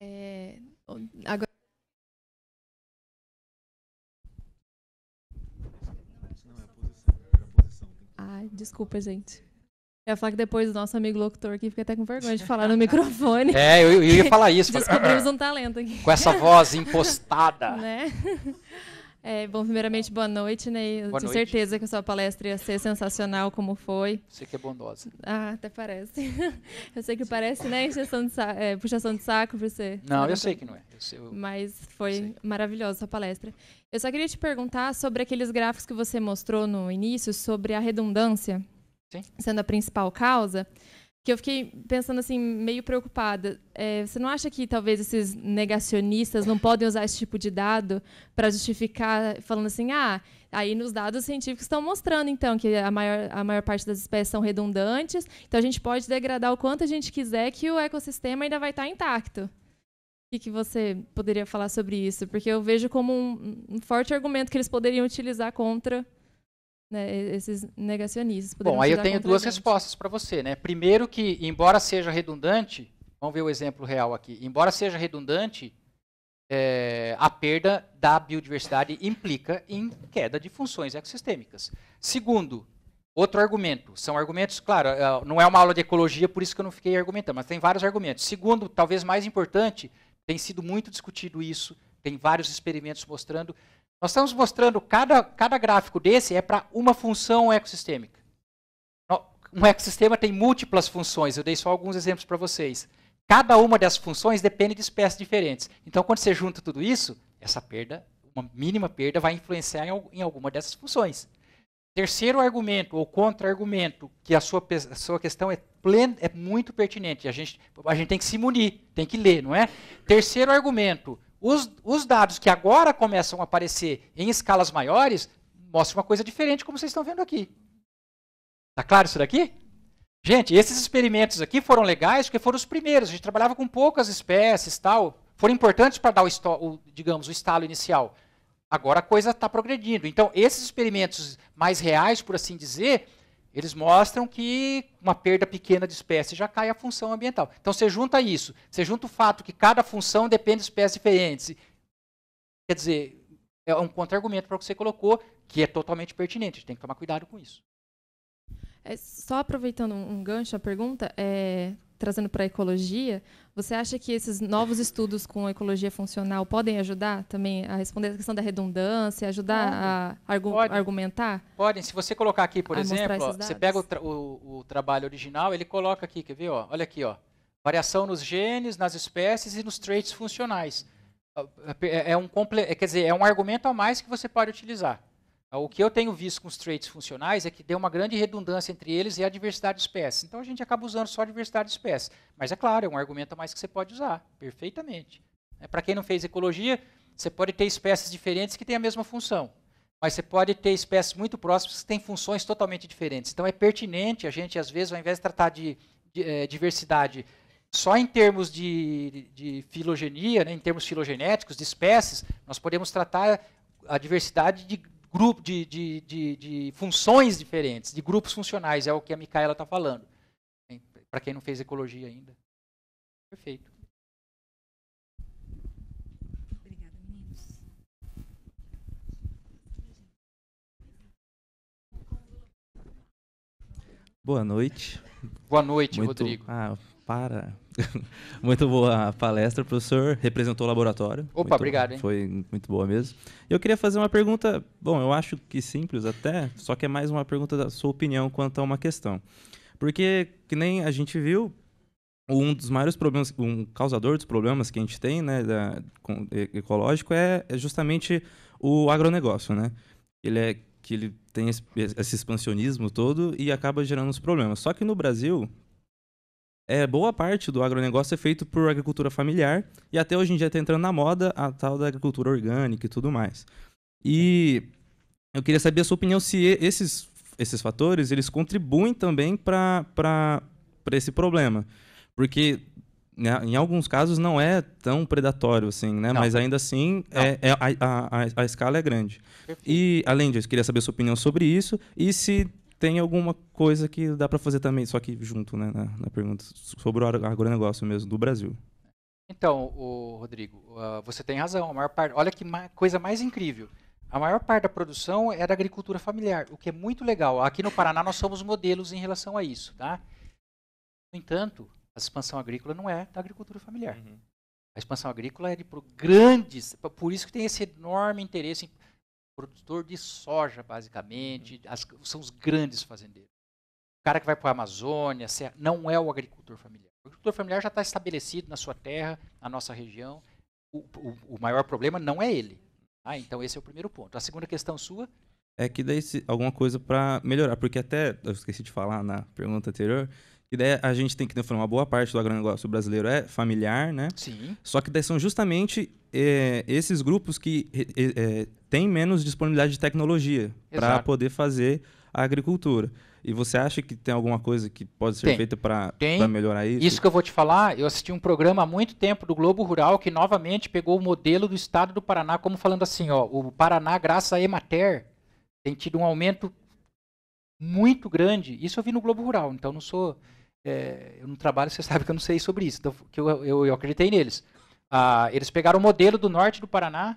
É, agora Ai, desculpa, gente. Eu ia falar que depois o nosso amigo locutor aqui fica até com vergonha de falar no microfone. É, eu, eu ia falar isso. Descobrimos um talento aqui. Com essa voz impostada. né? É, bom, primeiramente, boa noite, Ney. Né? Tenho noite. certeza que a sua palestra ia ser sensacional, como foi. Você que é bondosa. Ah, até parece. Eu sei que Sim. parece, né? de é, puxação de saco para você. Não, eu sei que não é. Eu sei, eu... Mas foi maravilhosa a sua palestra. Eu só queria te perguntar sobre aqueles gráficos que você mostrou no início, sobre a redundância Sim. sendo a principal causa. Sim que eu fiquei pensando assim, meio preocupada. É, você não acha que talvez esses negacionistas não podem usar esse tipo de dado para justificar, falando assim, ah, aí nos dados científicos estão mostrando, então, que a maior, a maior parte das espécies são redundantes, então a gente pode degradar o quanto a gente quiser que o ecossistema ainda vai estar intacto. O que, que você poderia falar sobre isso? Porque eu vejo como um, um forte argumento que eles poderiam utilizar contra né, esses negacionistas. Bom, aí eu tenho duas respostas para você. Né? Primeiro que, embora seja redundante, vamos ver o exemplo real aqui, embora seja redundante, é, a perda da biodiversidade implica em queda de funções ecossistêmicas. Segundo, outro argumento, são argumentos, claro, é, não é uma aula de ecologia, por isso que eu não fiquei argumentando, mas tem vários argumentos. Segundo, talvez mais importante, tem sido muito discutido isso, tem vários experimentos mostrando nós estamos mostrando cada, cada gráfico desse é para uma função ecossistêmica. Um ecossistema tem múltiplas funções, eu dei só alguns exemplos para vocês. Cada uma dessas funções depende de espécies diferentes. Então, quando você junta tudo isso, essa perda, uma mínima perda, vai influenciar em, em alguma dessas funções. Terceiro argumento ou contra-argumento, que a sua, a sua questão é, plen, é muito pertinente, a gente, a gente tem que se munir, tem que ler, não é? Terceiro argumento, os, os dados que agora começam a aparecer em escalas maiores mostram uma coisa diferente, como vocês estão vendo aqui. Está claro isso daqui? Gente, esses experimentos aqui foram legais porque foram os primeiros. A gente trabalhava com poucas espécies, tal. Foram importantes para dar o, o, digamos, o estalo inicial. Agora a coisa está progredindo. Então, esses experimentos mais reais, por assim dizer, eles mostram que uma perda pequena de espécie já cai a função ambiental. Então você junta isso, você junta o fato que cada função depende de espécies diferentes. Quer dizer, é um contra-argumento para o que você colocou, que é totalmente pertinente. A gente tem que tomar cuidado com isso. É, só aproveitando um gancho, a pergunta, é, trazendo para a ecologia, você acha que esses novos estudos com ecologia funcional podem ajudar também a responder a questão da redundância, ajudar Pode. a argu Pode. argumentar? Podem. Se você colocar aqui, por exemplo, ó, você pega o, tra o, o, trabalho original, ele coloca aqui, quer ver? Ó, olha aqui, ó, variação nos genes, nas espécies e nos traits funcionais. É, é um, quer dizer, é um argumento a mais que você pode utilizar. Ah, o que eu tenho visto com os traits funcionais é que deu uma grande redundância entre eles e a diversidade de espécies. Então a gente acaba usando só a diversidade de espécies. Mas é claro, é um argumento a mais que você pode usar, perfeitamente. É, Para quem não fez ecologia, você pode ter espécies diferentes que têm a mesma função. Mas você pode ter espécies muito próximas que têm funções totalmente diferentes. Então é pertinente a gente, às vezes, ao invés de tratar de, de eh, diversidade só em termos de, de filogenia, né, em termos filogenéticos, de espécies, nós podemos tratar a diversidade de grupo de, de, de, de funções diferentes, de grupos funcionais, é o que a Micaela está falando. Para quem não fez ecologia ainda. Perfeito. Boa noite. Boa noite, Muito... Rodrigo. Ah, para. muito boa palestra, professor. Representou o laboratório. Opa, muito, obrigado. Hein? Foi muito boa mesmo. Eu queria fazer uma pergunta, bom, eu acho que simples até, só que é mais uma pergunta da sua opinião quanto a uma questão. Porque, que nem a gente viu, um dos maiores problemas, um causador dos problemas que a gente tem, né, da, com, ecológico, é, é justamente o agronegócio, né? Ele é que ele tem esse, esse expansionismo todo e acaba gerando os problemas. Só que no Brasil, é, boa parte do agronegócio é feito por agricultura familiar e até hoje em dia está entrando na moda a tal da agricultura orgânica e tudo mais. E eu queria saber a sua opinião se esses, esses fatores eles contribuem também para esse problema. Porque né, em alguns casos não é tão predatório assim, né? Não. Mas ainda assim é, é, a, a, a, escala é grande. Perfeito. E além disso, queria saber a sua opinião sobre isso e se tem alguma coisa que dá para fazer também, só que junto, né, na, na pergunta sobre o agronegócio mesmo do Brasil. Então, o Rodrigo, uh, você tem razão. A maior parte, olha que ma coisa mais incrível. A maior parte da produção é da agricultura familiar, o que é muito legal. Aqui no Paraná nós somos modelos em relação a isso, tá? No entanto, a expansão agrícola não é da agricultura familiar. Uhum. A expansão agrícola é de grandes, por isso que tem esse enorme interesse em produtor de soja, basicamente, uhum. as, são os grandes fazendeiros. O cara que vai para a Amazônia é, não é o agricultor familiar. O agricultor familiar já está estabelecido na sua terra, na nossa região. O, o, o maior problema não é ele. Ah, então esse é o primeiro ponto. A segunda questão sua? É que daí se, alguma coisa para melhorar, porque até eu esqueci de falar na pergunta anterior e daí a gente tem que ter uma boa parte do agronegócio brasileiro é familiar, né? Sim. Só que daí são justamente é, esses grupos que é, têm menos disponibilidade de tecnologia para poder fazer a agricultura. E você acha que tem alguma coisa que pode ser tem. feita para melhorar isso? Isso que eu vou te falar, eu assisti um programa há muito tempo do Globo Rural que novamente pegou o modelo do estado do Paraná, como falando assim, ó, o Paraná, graças à Emater, tem tido um aumento muito grande. Isso eu vi no Globo Rural, então não sou é, eu não trabalho, você sabe que eu não sei sobre isso, então, que eu, eu, eu acreditei neles. Ah, eles pegaram o modelo do norte do Paraná,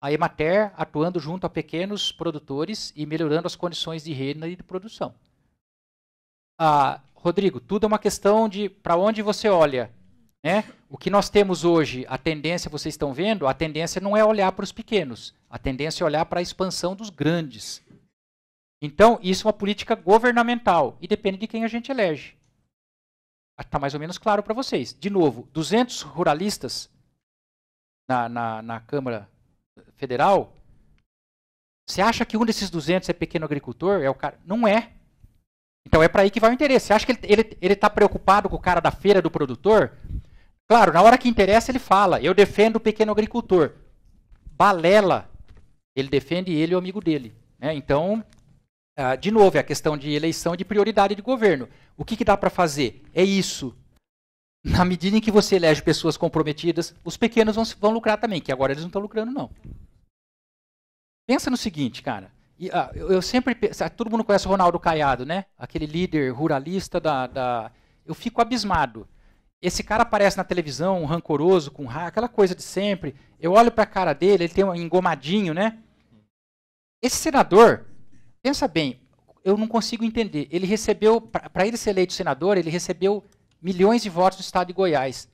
a Emater atuando junto a pequenos produtores e melhorando as condições de renda e de produção. Ah, Rodrigo, tudo é uma questão de para onde você olha. Né? O que nós temos hoje, a tendência, vocês estão vendo, a tendência não é olhar para os pequenos, a tendência é olhar para a expansão dos grandes. Então, isso é uma política governamental e depende de quem a gente elege. Está ah, mais ou menos claro para vocês. De novo, 200 ruralistas na, na, na, Câmara Federal. Você acha que um desses 200 é pequeno agricultor? É o cara? Não é. Então é para aí que vai o interesse. Você acha que ele está preocupado com o cara da feira do produtor? Claro, na hora que interessa ele fala. Eu defendo o pequeno agricultor. Balela. Ele defende ele e o amigo dele. Né? Então ah, de novo, é a questão de eleição e de prioridade de governo. O que, que dá para fazer? É isso. Na medida em que você elege pessoas comprometidas, os pequenos vão, vão lucrar também, que agora eles não estão lucrando, não. Pensa no seguinte, cara. E, ah, eu, eu, sempre. Todo mundo conhece o Ronaldo Caiado, né? Aquele líder ruralista da. da... Eu fico abismado. Esse cara aparece na televisão, rancoroso, com raiva, aquela coisa de sempre. Eu olho para a cara dele, ele tem um engomadinho, né? Esse senador, pensa bem, eu não consigo entender. Ele recebeu, para ele ser eleito senador, ele recebeu milhões de votos do estado de Goiás.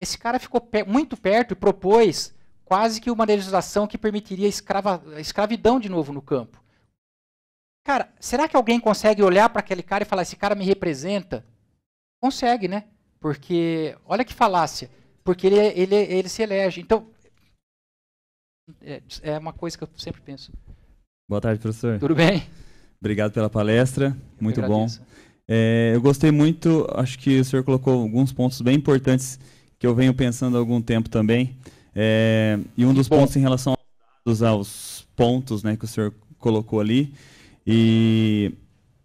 Esse cara ficou pe muito perto e propôs quase que uma legislação que permitiria escrava, escravidão de novo no campo. Cara, será que alguém consegue olhar para aquele cara e falar: esse cara me representa? Consegue, né? Porque, olha que falácia. Porque ele, é, ele, é, ele se elege. Então, é, é uma coisa que eu sempre penso. Boa tarde, professor. Tudo bem? Obrigado pela palestra, eu muito bom. É, eu gostei muito, acho que o senhor colocou alguns pontos bem importantes que eu venho pensando há algum tempo também. É, e um dos bom. pontos em relação aos, aos pontos né, que o senhor colocou ali. E,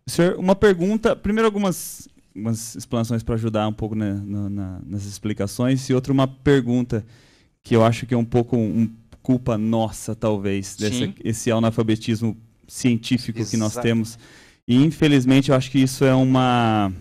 senhor, uma pergunta, primeiro algumas, algumas explanações para ajudar um pouco né, na, na, nas explicações, e outra uma pergunta que eu acho que é um pouco um culpa nossa, talvez, desse esse analfabetismo científico Exato. que nós temos. E, infelizmente, eu acho que isso é uma...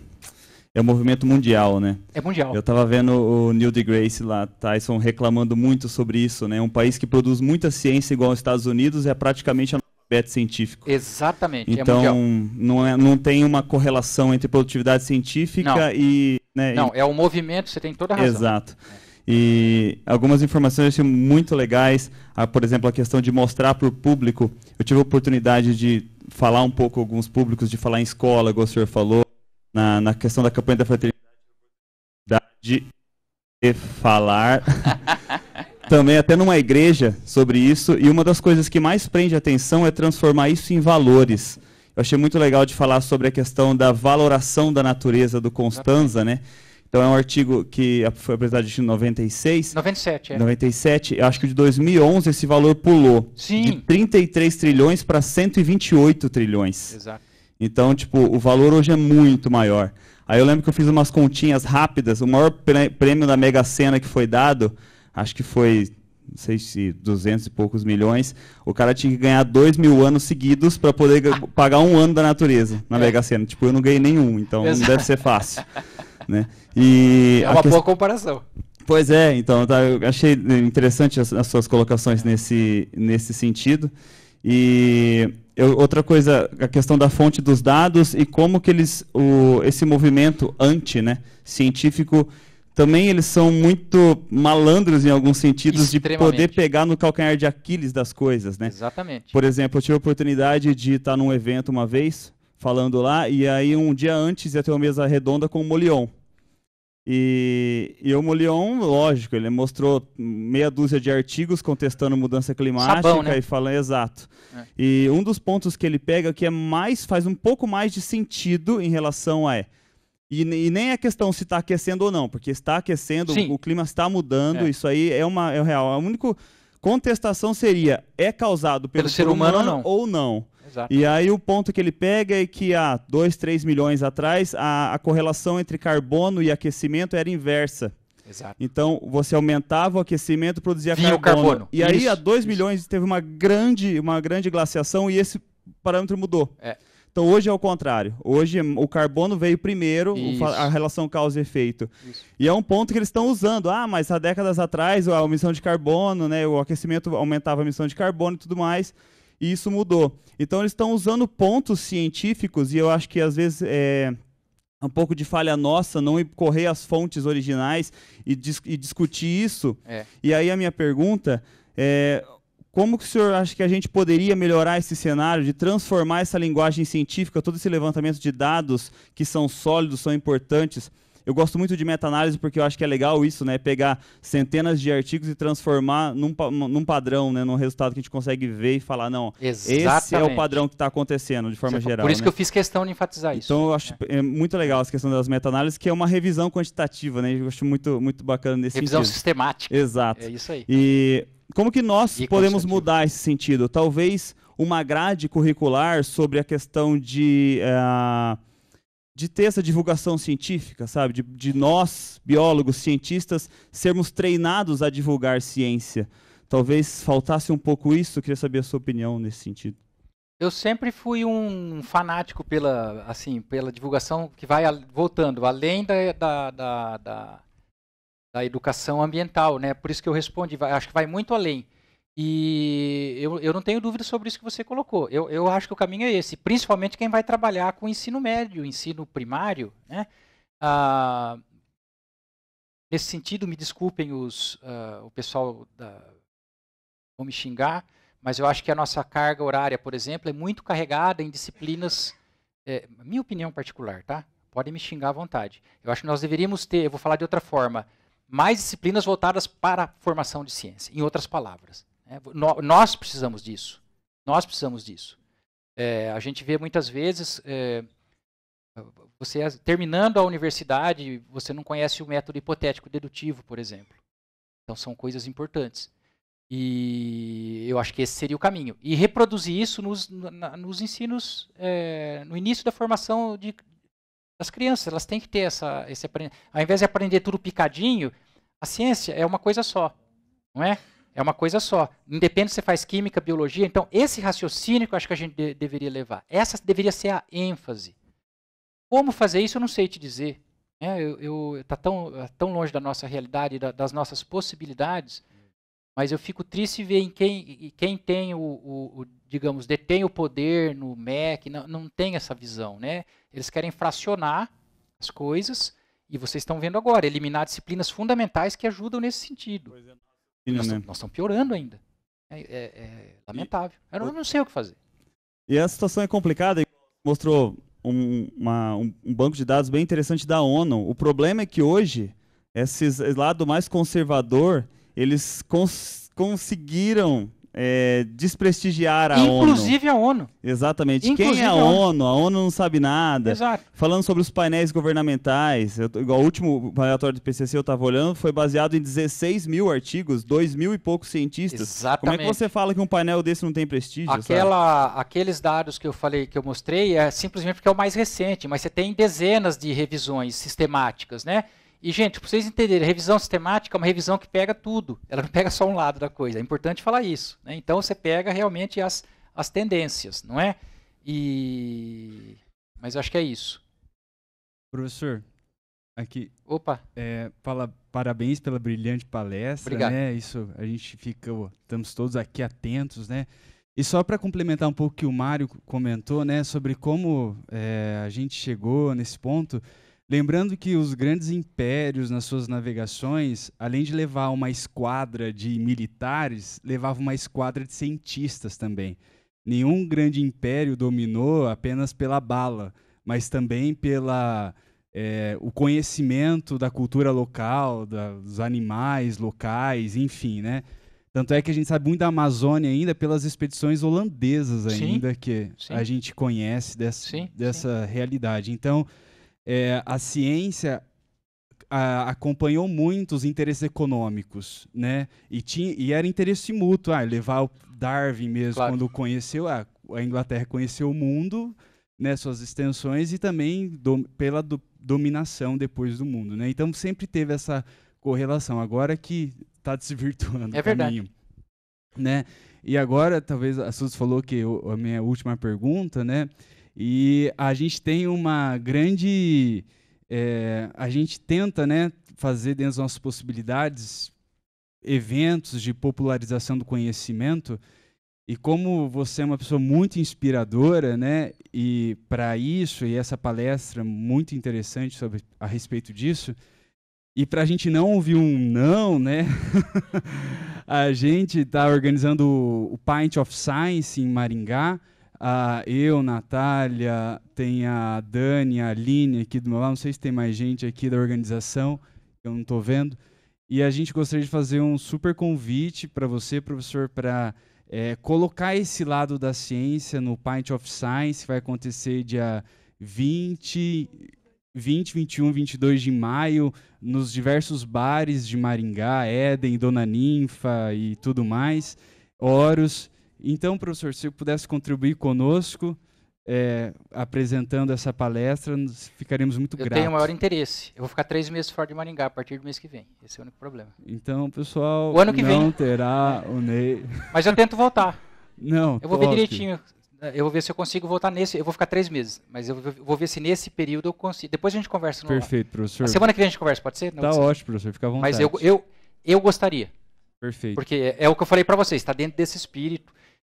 É um movimento mundial, né? É mundial. Eu estava vendo o Neil deGrasse lá, Tyson, reclamando muito sobre isso, né? Um país que produz muita ciência igual aos Estados Unidos é praticamente analfabeto científico. Exatamente. É então, é não, é, não tem uma correlação entre produtividade científica não. e. Né, não, e... é um movimento, você tem toda a razão. Exato. É. E algumas informações eu achei muito legais, ah, por exemplo, a questão de mostrar para o público. Eu tive a oportunidade de falar um pouco alguns públicos, de falar em escola, como o senhor falou, na, na questão da campanha da fraternidade, de falar. também até numa igreja sobre isso, e uma das coisas que mais prende atenção é transformar isso em valores. Eu achei muito legal de falar sobre a questão da valoração da natureza do Constanza, né? Então é um artigo que foi apresentado em 96. 97, é. 97. Acho que de 2011 esse valor pulou. Sim. De 33 trilhões para 128 trilhões. Exato. Então, tipo, o valor hoje é muito maior. Aí eu lembro que eu fiz umas continhas rápidas. O maior prêmio da Mega Sena que foi dado, acho que foi não sei se 200 e poucos milhões, o cara tinha que ganhar dois mil anos seguidos para poder pagar um ano da natureza na é. Mega Sena. Tipo, eu não ganhei nenhum, então Exato. não deve ser fácil. Né? E é uma que... boa comparação. Pois é, então, tá, eu achei interessante as, as, suas colocações nesse, nesse sentido. E eu, outra coisa, a questão da fonte dos dados e como que eles, o, esse movimento anti, né, científico, também eles são muito malandros em alguns sentidos de poder pegar no calcanhar de Aquiles das coisas, né? Exatamente. Por exemplo, eu tive a oportunidade de estar num evento uma vez, falando lá, e aí um dia antes ia ter uma mesa redonda com o Molion. E, e o Mulion, lógico, ele mostrou meia dúzia de artigos contestando mudança climática Sabão, né? e fala exato. É. E um dos pontos que ele pega que é mais faz um pouco mais de sentido em relação a é, e, e nem é questão se está aquecendo ou não, porque está aquecendo, Sim. o clima está mudando, é. isso aí é uma é real. A única contestação seria é causado pelo, pelo ser humano, humano não. ou não. Exato. E aí o ponto que ele pega é que há 2, 3 milhões atrás, a, a correlação entre carbono e aquecimento era inversa. Exato. Então, você aumentava o aquecimento, produzia carbono. carbono. E isso, aí, há 2 milhões, teve uma grande, uma grande glaciação e esse parâmetro mudou. É. Então, hoje é o contrário. Hoje, o carbono veio primeiro, o, a relação causa e efeito. Isso. E é um ponto que eles estão usando. Ah, mas há décadas atrás, a emissão de carbono, né, o aquecimento aumentava a emissão de carbono e tudo mais. E isso mudou. Então eles estão usando pontos científicos, e eu acho que às vezes é um pouco de falha nossa não correr as fontes originais e, dis e discutir isso. É. E aí a minha pergunta é. Como que o senhor acha que a gente poderia melhorar esse cenário de transformar essa linguagem científica, todo esse levantamento de dados que são sólidos, são importantes, eu gosto muito de meta-análise porque eu acho que é legal isso, né? Pegar centenas de artigos e transformar num, num padrão, né? Num resultado que a gente consegue ver e falar, não, Exatamente. esse é o padrão que está acontecendo de forma Você geral. Por isso né? que eu fiz questão de enfatizar isso. Então eu acho é. é. muito legal essa questão das meta-análises, que é uma revisão quantitativa, né? Eu acho muito, muito bacana nesse revisão sentido. sistemática. Exato. É isso aí. E como que nós e podemos mudar esse sentido? Talvez uma grade curricular sobre a questão de uh, de ter essa divulgação científica, sabe? De, de, nós, biólogos, cientistas, sermos treinados a divulgar ciência. Talvez faltasse um pouco isso, eu queria saber a sua opinião nesse sentido. Eu sempre fui um fanático pela, assim, pela divulgação que vai voltando, além da, da, da, da, da educação ambiental, né? Por isso que eu respondi, acho que vai muito além. E eu, eu não tenho dúvida sobre isso que você colocou. Eu, eu acho que o caminho é esse, principalmente quem vai trabalhar com ensino médio, ensino primário. Né? Ah, nesse sentido, me desculpem os, uh, o pessoal da, vou me xingar, mas eu acho que a nossa carga horária, por exemplo, é muito carregada em disciplinas, é, minha opinião particular, tá? Podem me xingar à vontade. Eu acho que nós deveríamos ter, eu vou falar de outra forma, mais disciplinas voltadas para a formação de ciência, em outras palavras no, né? nós precisamos disso. Nós precisamos disso. É, a gente vê muitas vezes é, você terminando a universidade, você não conhece o método hipotético dedutivo, por exemplo. Então são coisas importantes. E eu acho que esse seria o caminho. E reproduzir isso nos, na, nos ensinos, é, no início da formação de, das crianças. Elas têm que ter essa, esse aprendizado. Ao invés de aprender tudo picadinho, a ciência é uma coisa só, não é? É uma coisa só. Independe se você faz química, biologia. Então, esse raciocínio que eu acho que a gente de deveria levar. Essa deveria ser a ênfase. Como fazer isso, eu não sei te dizer. Né? Tá é, eu, está tão, tão longe da nossa realidade, da, das nossas possibilidades, mas eu fico triste ver em quem, quem tem o, o, o digamos, detém o poder no MEC, não, não tem essa visão, né? Eles querem fracionar as coisas e vocês estão vendo agora, eliminar disciplinas fundamentais que ajudam nesse sentido. Pois é. Nós estamos né? piorando ainda. É, é, é lamentável. Eu não, não sei o que fazer. E a situação é complicada. Mostrou um, uma, um, banco de dados bem interessante da ONU. O problema é que hoje, esse lado mais conservador, eles cons conseguiram é, desprestigiar a Inclusive ONU. Inclusive a ONU. Exatamente. Inclusive Quem é a ONU? ONU? A ONU não sabe nada. Exato. Falando sobre os painéis governamentais, eu, igual o último relatório do PCC eu estava olhando, foi baseado em 16 mil artigos, 2 mil e poucos cientistas. Exatamente. Como é que você fala que um painel desse não tem prestígio? Aquela, aqueles dados que eu falei, que eu mostrei, é simplesmente porque é o mais recente, mas você tem dezenas de revisões sistemáticas, né? E, gente, para vocês entenderem, revisão sistemática é uma revisão que pega tudo. Ela não pega só um lado da coisa. É importante falar isso. Né? Então, você pega realmente as, as tendências, não é? E... Mas acho que é isso. Professor, aqui. Opa! É, fala, parabéns pela brilhante palestra. Obrigado. Né? Isso, a gente fica, ó, estamos todos aqui atentos, né? E só para complementar um pouco o que o Mário comentou, né, sobre como é, a gente chegou nesse ponto, Lembrando que os grandes impérios, nas suas navegações, além de levar uma esquadra de militares, levava uma esquadra de cientistas também. Nenhum grande império dominou apenas pela bala, mas também pela é, o conhecimento da cultura local, da, dos animais locais, enfim, né? Tanto é que a gente sabe muito da Amazônia ainda pelas expedições holandesas ainda sim, que sim. a gente conhece dessa, sim, dessa realidade. Então, é, a ciência a, acompanhou muito os interesses econômicos, né? E, tinha, e era interesse mútuo. Ah, levar o Darwin mesmo, claro. quando conheceu, ah, a Inglaterra conheceu o mundo, né, suas extensões, e também do, pela do, dominação depois do mundo. Né? Então sempre teve essa correlação. Agora que está desvirtuando é o caminho. Verdade. Né? E agora, talvez a Suzy falou que eu, a minha última pergunta, né? E a gente tem uma grande. É, a gente tenta né, fazer dentro das nossas possibilidades eventos de popularização do conhecimento. E como você é uma pessoa muito inspiradora, né? E para isso e essa palestra muito interessante sobre a respeito disso, e para a gente não ouvir um não, né? a gente está organizando o Pint of Science em Maringá ah, eu, Natália, tem a Dani, a Aline aqui do meu lado, não sei se tem mais gente aqui da organização, eu não estou vendo. E a gente gostaria de fazer um super convite para você, professor, para é, colocar esse lado da ciência no Pint of Science, que vai acontecer dia 20, 20, 21, 22 de maio, nos diversos bares de Maringá, Éden, Dona Ninfa e tudo mais, Horus. Então, professor, se pudesse contribuir conosco, é, apresentando essa palestra, ficaremos muito eu gratos. Eu tenho o maior interesse. Eu vou ficar três meses fora de Maringá a partir do mês que vem. Esse é o único problema. Então, pessoal, o ano que não vem. terá o Ney. Mas eu tento voltar. Não, Eu vou top. ver direitinho. Eu vou ver se eu consigo voltar nesse. Eu vou ficar três meses, mas eu vou ver se nesse período eu consigo. Depois a gente conversa. No Perfeito, professor. A semana que vem a gente conversa, pode ser? Não, tá ótimo, professor. Fica à vontade. Mas eu, eu, eu gostaria. Perfeito. Porque é, é o que eu falei para vocês. Está dentro desse espírito.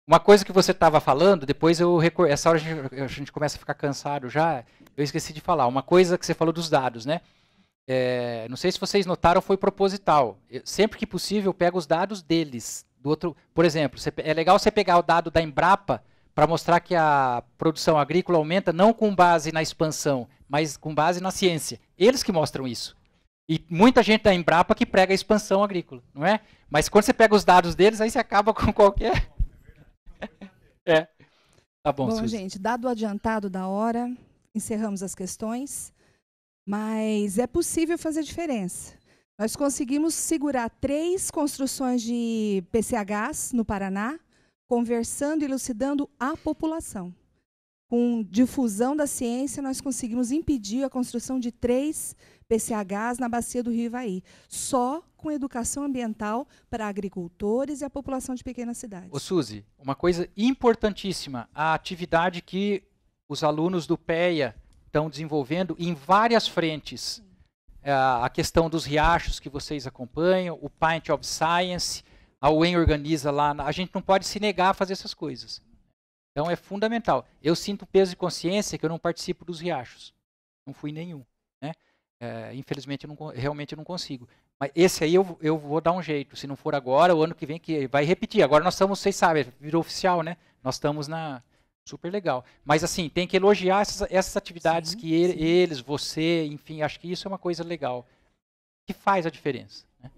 Uma coisa que você estava falando, depois eu recordo. essa hora a gente, a gente, começa a ficar cansado já. Eu esqueci de falar. Uma coisa que você falou dos dados, né? É, não sei se vocês notaram, foi proposital. Eu, sempre que possível, eu pego os dados deles. Do outro, por exemplo, você, é legal você pegar o dado da Embrapa para mostrar que a produção agrícola aumenta não com base na expansão, mas com base na ciência. Eles que mostram isso. E muita gente da Embrapa que prega a expansão agrícola, não é? Mas quando você pega os dados deles, aí você acaba com qualquer é. Tá bom, bom gente, dado o adiantado da hora, encerramos as questões, mas é possível fazer diferença. Nós conseguimos segurar três construções de PCHs no Paraná, conversando e elucidando a população. Com difusão da ciência, nós conseguimos impedir a construção de três PCHs na bacia do Rio Ivaí, só com educação ambiental para agricultores e a população de pequenas cidades. Ô Suzy, uma coisa importantíssima, a atividade que os alunos do PEA estão desenvolvendo em várias frentes. É, a questão dos riachos que vocês acompanham, o Pint of Science, a UEM organiza lá. A gente não pode se negar a fazer essas coisas. Então é fundamental. Eu sinto peso de consciência que eu não participo dos riachos. Não fui nenhum. Né? É, infelizmente, não, realmente eu não consigo. Mas esse aí eu, eu vou dar um jeito. Se não for agora, o ano que vem que vai repetir. Agora nós estamos, vocês sabem, virou oficial, né? Nós estamos na. Super legal. Mas assim, tem que elogiar essas, essas atividades sim, que ele, sim. eles, você, enfim, acho que isso é uma coisa legal. Que faz a diferença. Né?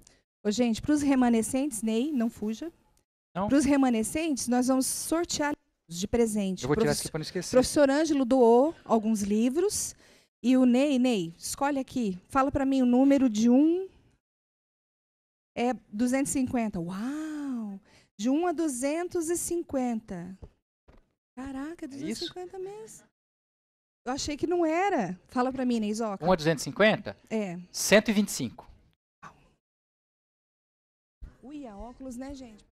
Ô, gente, para os remanescentes, Ney, não fuja. Para os remanescentes, nós vamos sortear de presente. Eu vou tirar Prof... aqui para não esquecer. O professor Ângelo doou alguns livros. E o Ney, Ney, escolhe aqui, fala para mim o número de 1 um é 250. Uau! De 1 a 250. Caraca, 250 é mesmo. Eu achei que não era. Fala para mim, Ney 1 a 250? É. 125. Uia, é óculos, né, gente?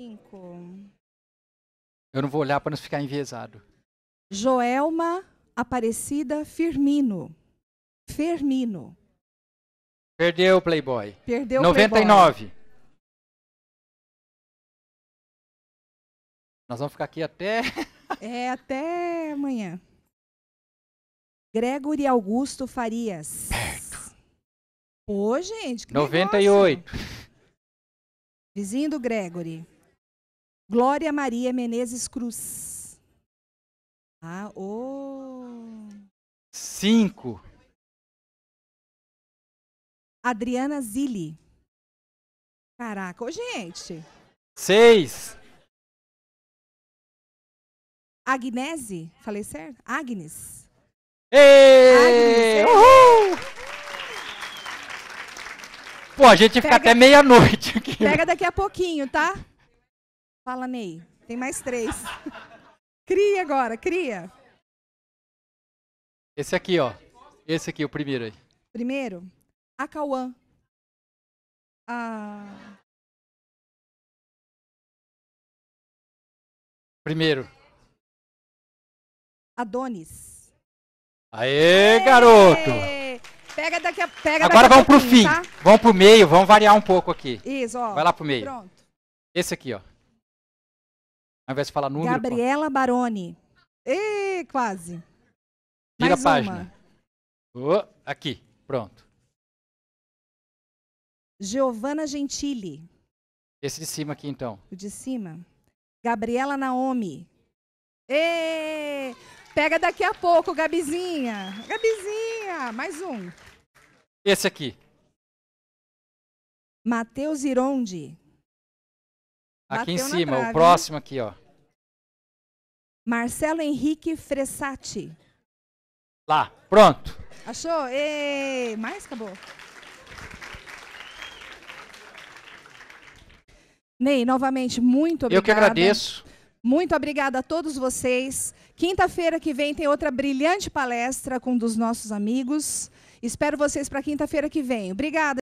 5. Eu não vou olhar para não ficar enviesado. Joelma Aparecida Firmino. Firmino. Perdeu o Playboy. Perdeu 99. Playboy. Nós vamos ficar aqui até. é, até amanhã. Gregory Augusto Farias. Perto. Pô, gente. Que 98. Negócio. Vizinho do Gregory. Glória Maria Menezes Cruz. Ah, ô. Cinco. Adriana Zilli. Caraca, ô gente. Seis. Agnese, falei certo? Agnes. Ei! Agnes, Uhul! Pô, a gente pega, fica até meia-noite aqui. Pega daqui a pouquinho, tá? Fala, Ney. Tem mais três. Cria agora, cria. Esse aqui, ó. Esse aqui, o primeiro aí. Primeiro, a Cauã. A... Primeiro. Adonis. Aê, Aê, garoto! Pega daqui a pega Agora daqui vamos pro fim. Tá? Vamos pro meio, vamos variar um pouco aqui. Isso, ó. Vai lá pro meio. Pronto. Esse aqui, ó. Ao invés de falar número. Gabriela Baroni. E quase. Vira Mais a página. Oh, aqui, pronto. Giovana Gentili. Esse de cima aqui, então. O de cima. Gabriela Naomi. E pega daqui a pouco, Gabizinha. Gabizinha, mais um. Esse aqui. Matheus Ironde. Aqui em cima, o próximo aqui, ó. Marcelo Henrique Fressati. Lá, pronto. Achou? E mais acabou. Ney, novamente, muito obrigada. Eu que agradeço. Muito obrigada a todos vocês. Quinta-feira que vem tem outra brilhante palestra com um dos nossos amigos. Espero vocês para quinta-feira que vem. Obrigada.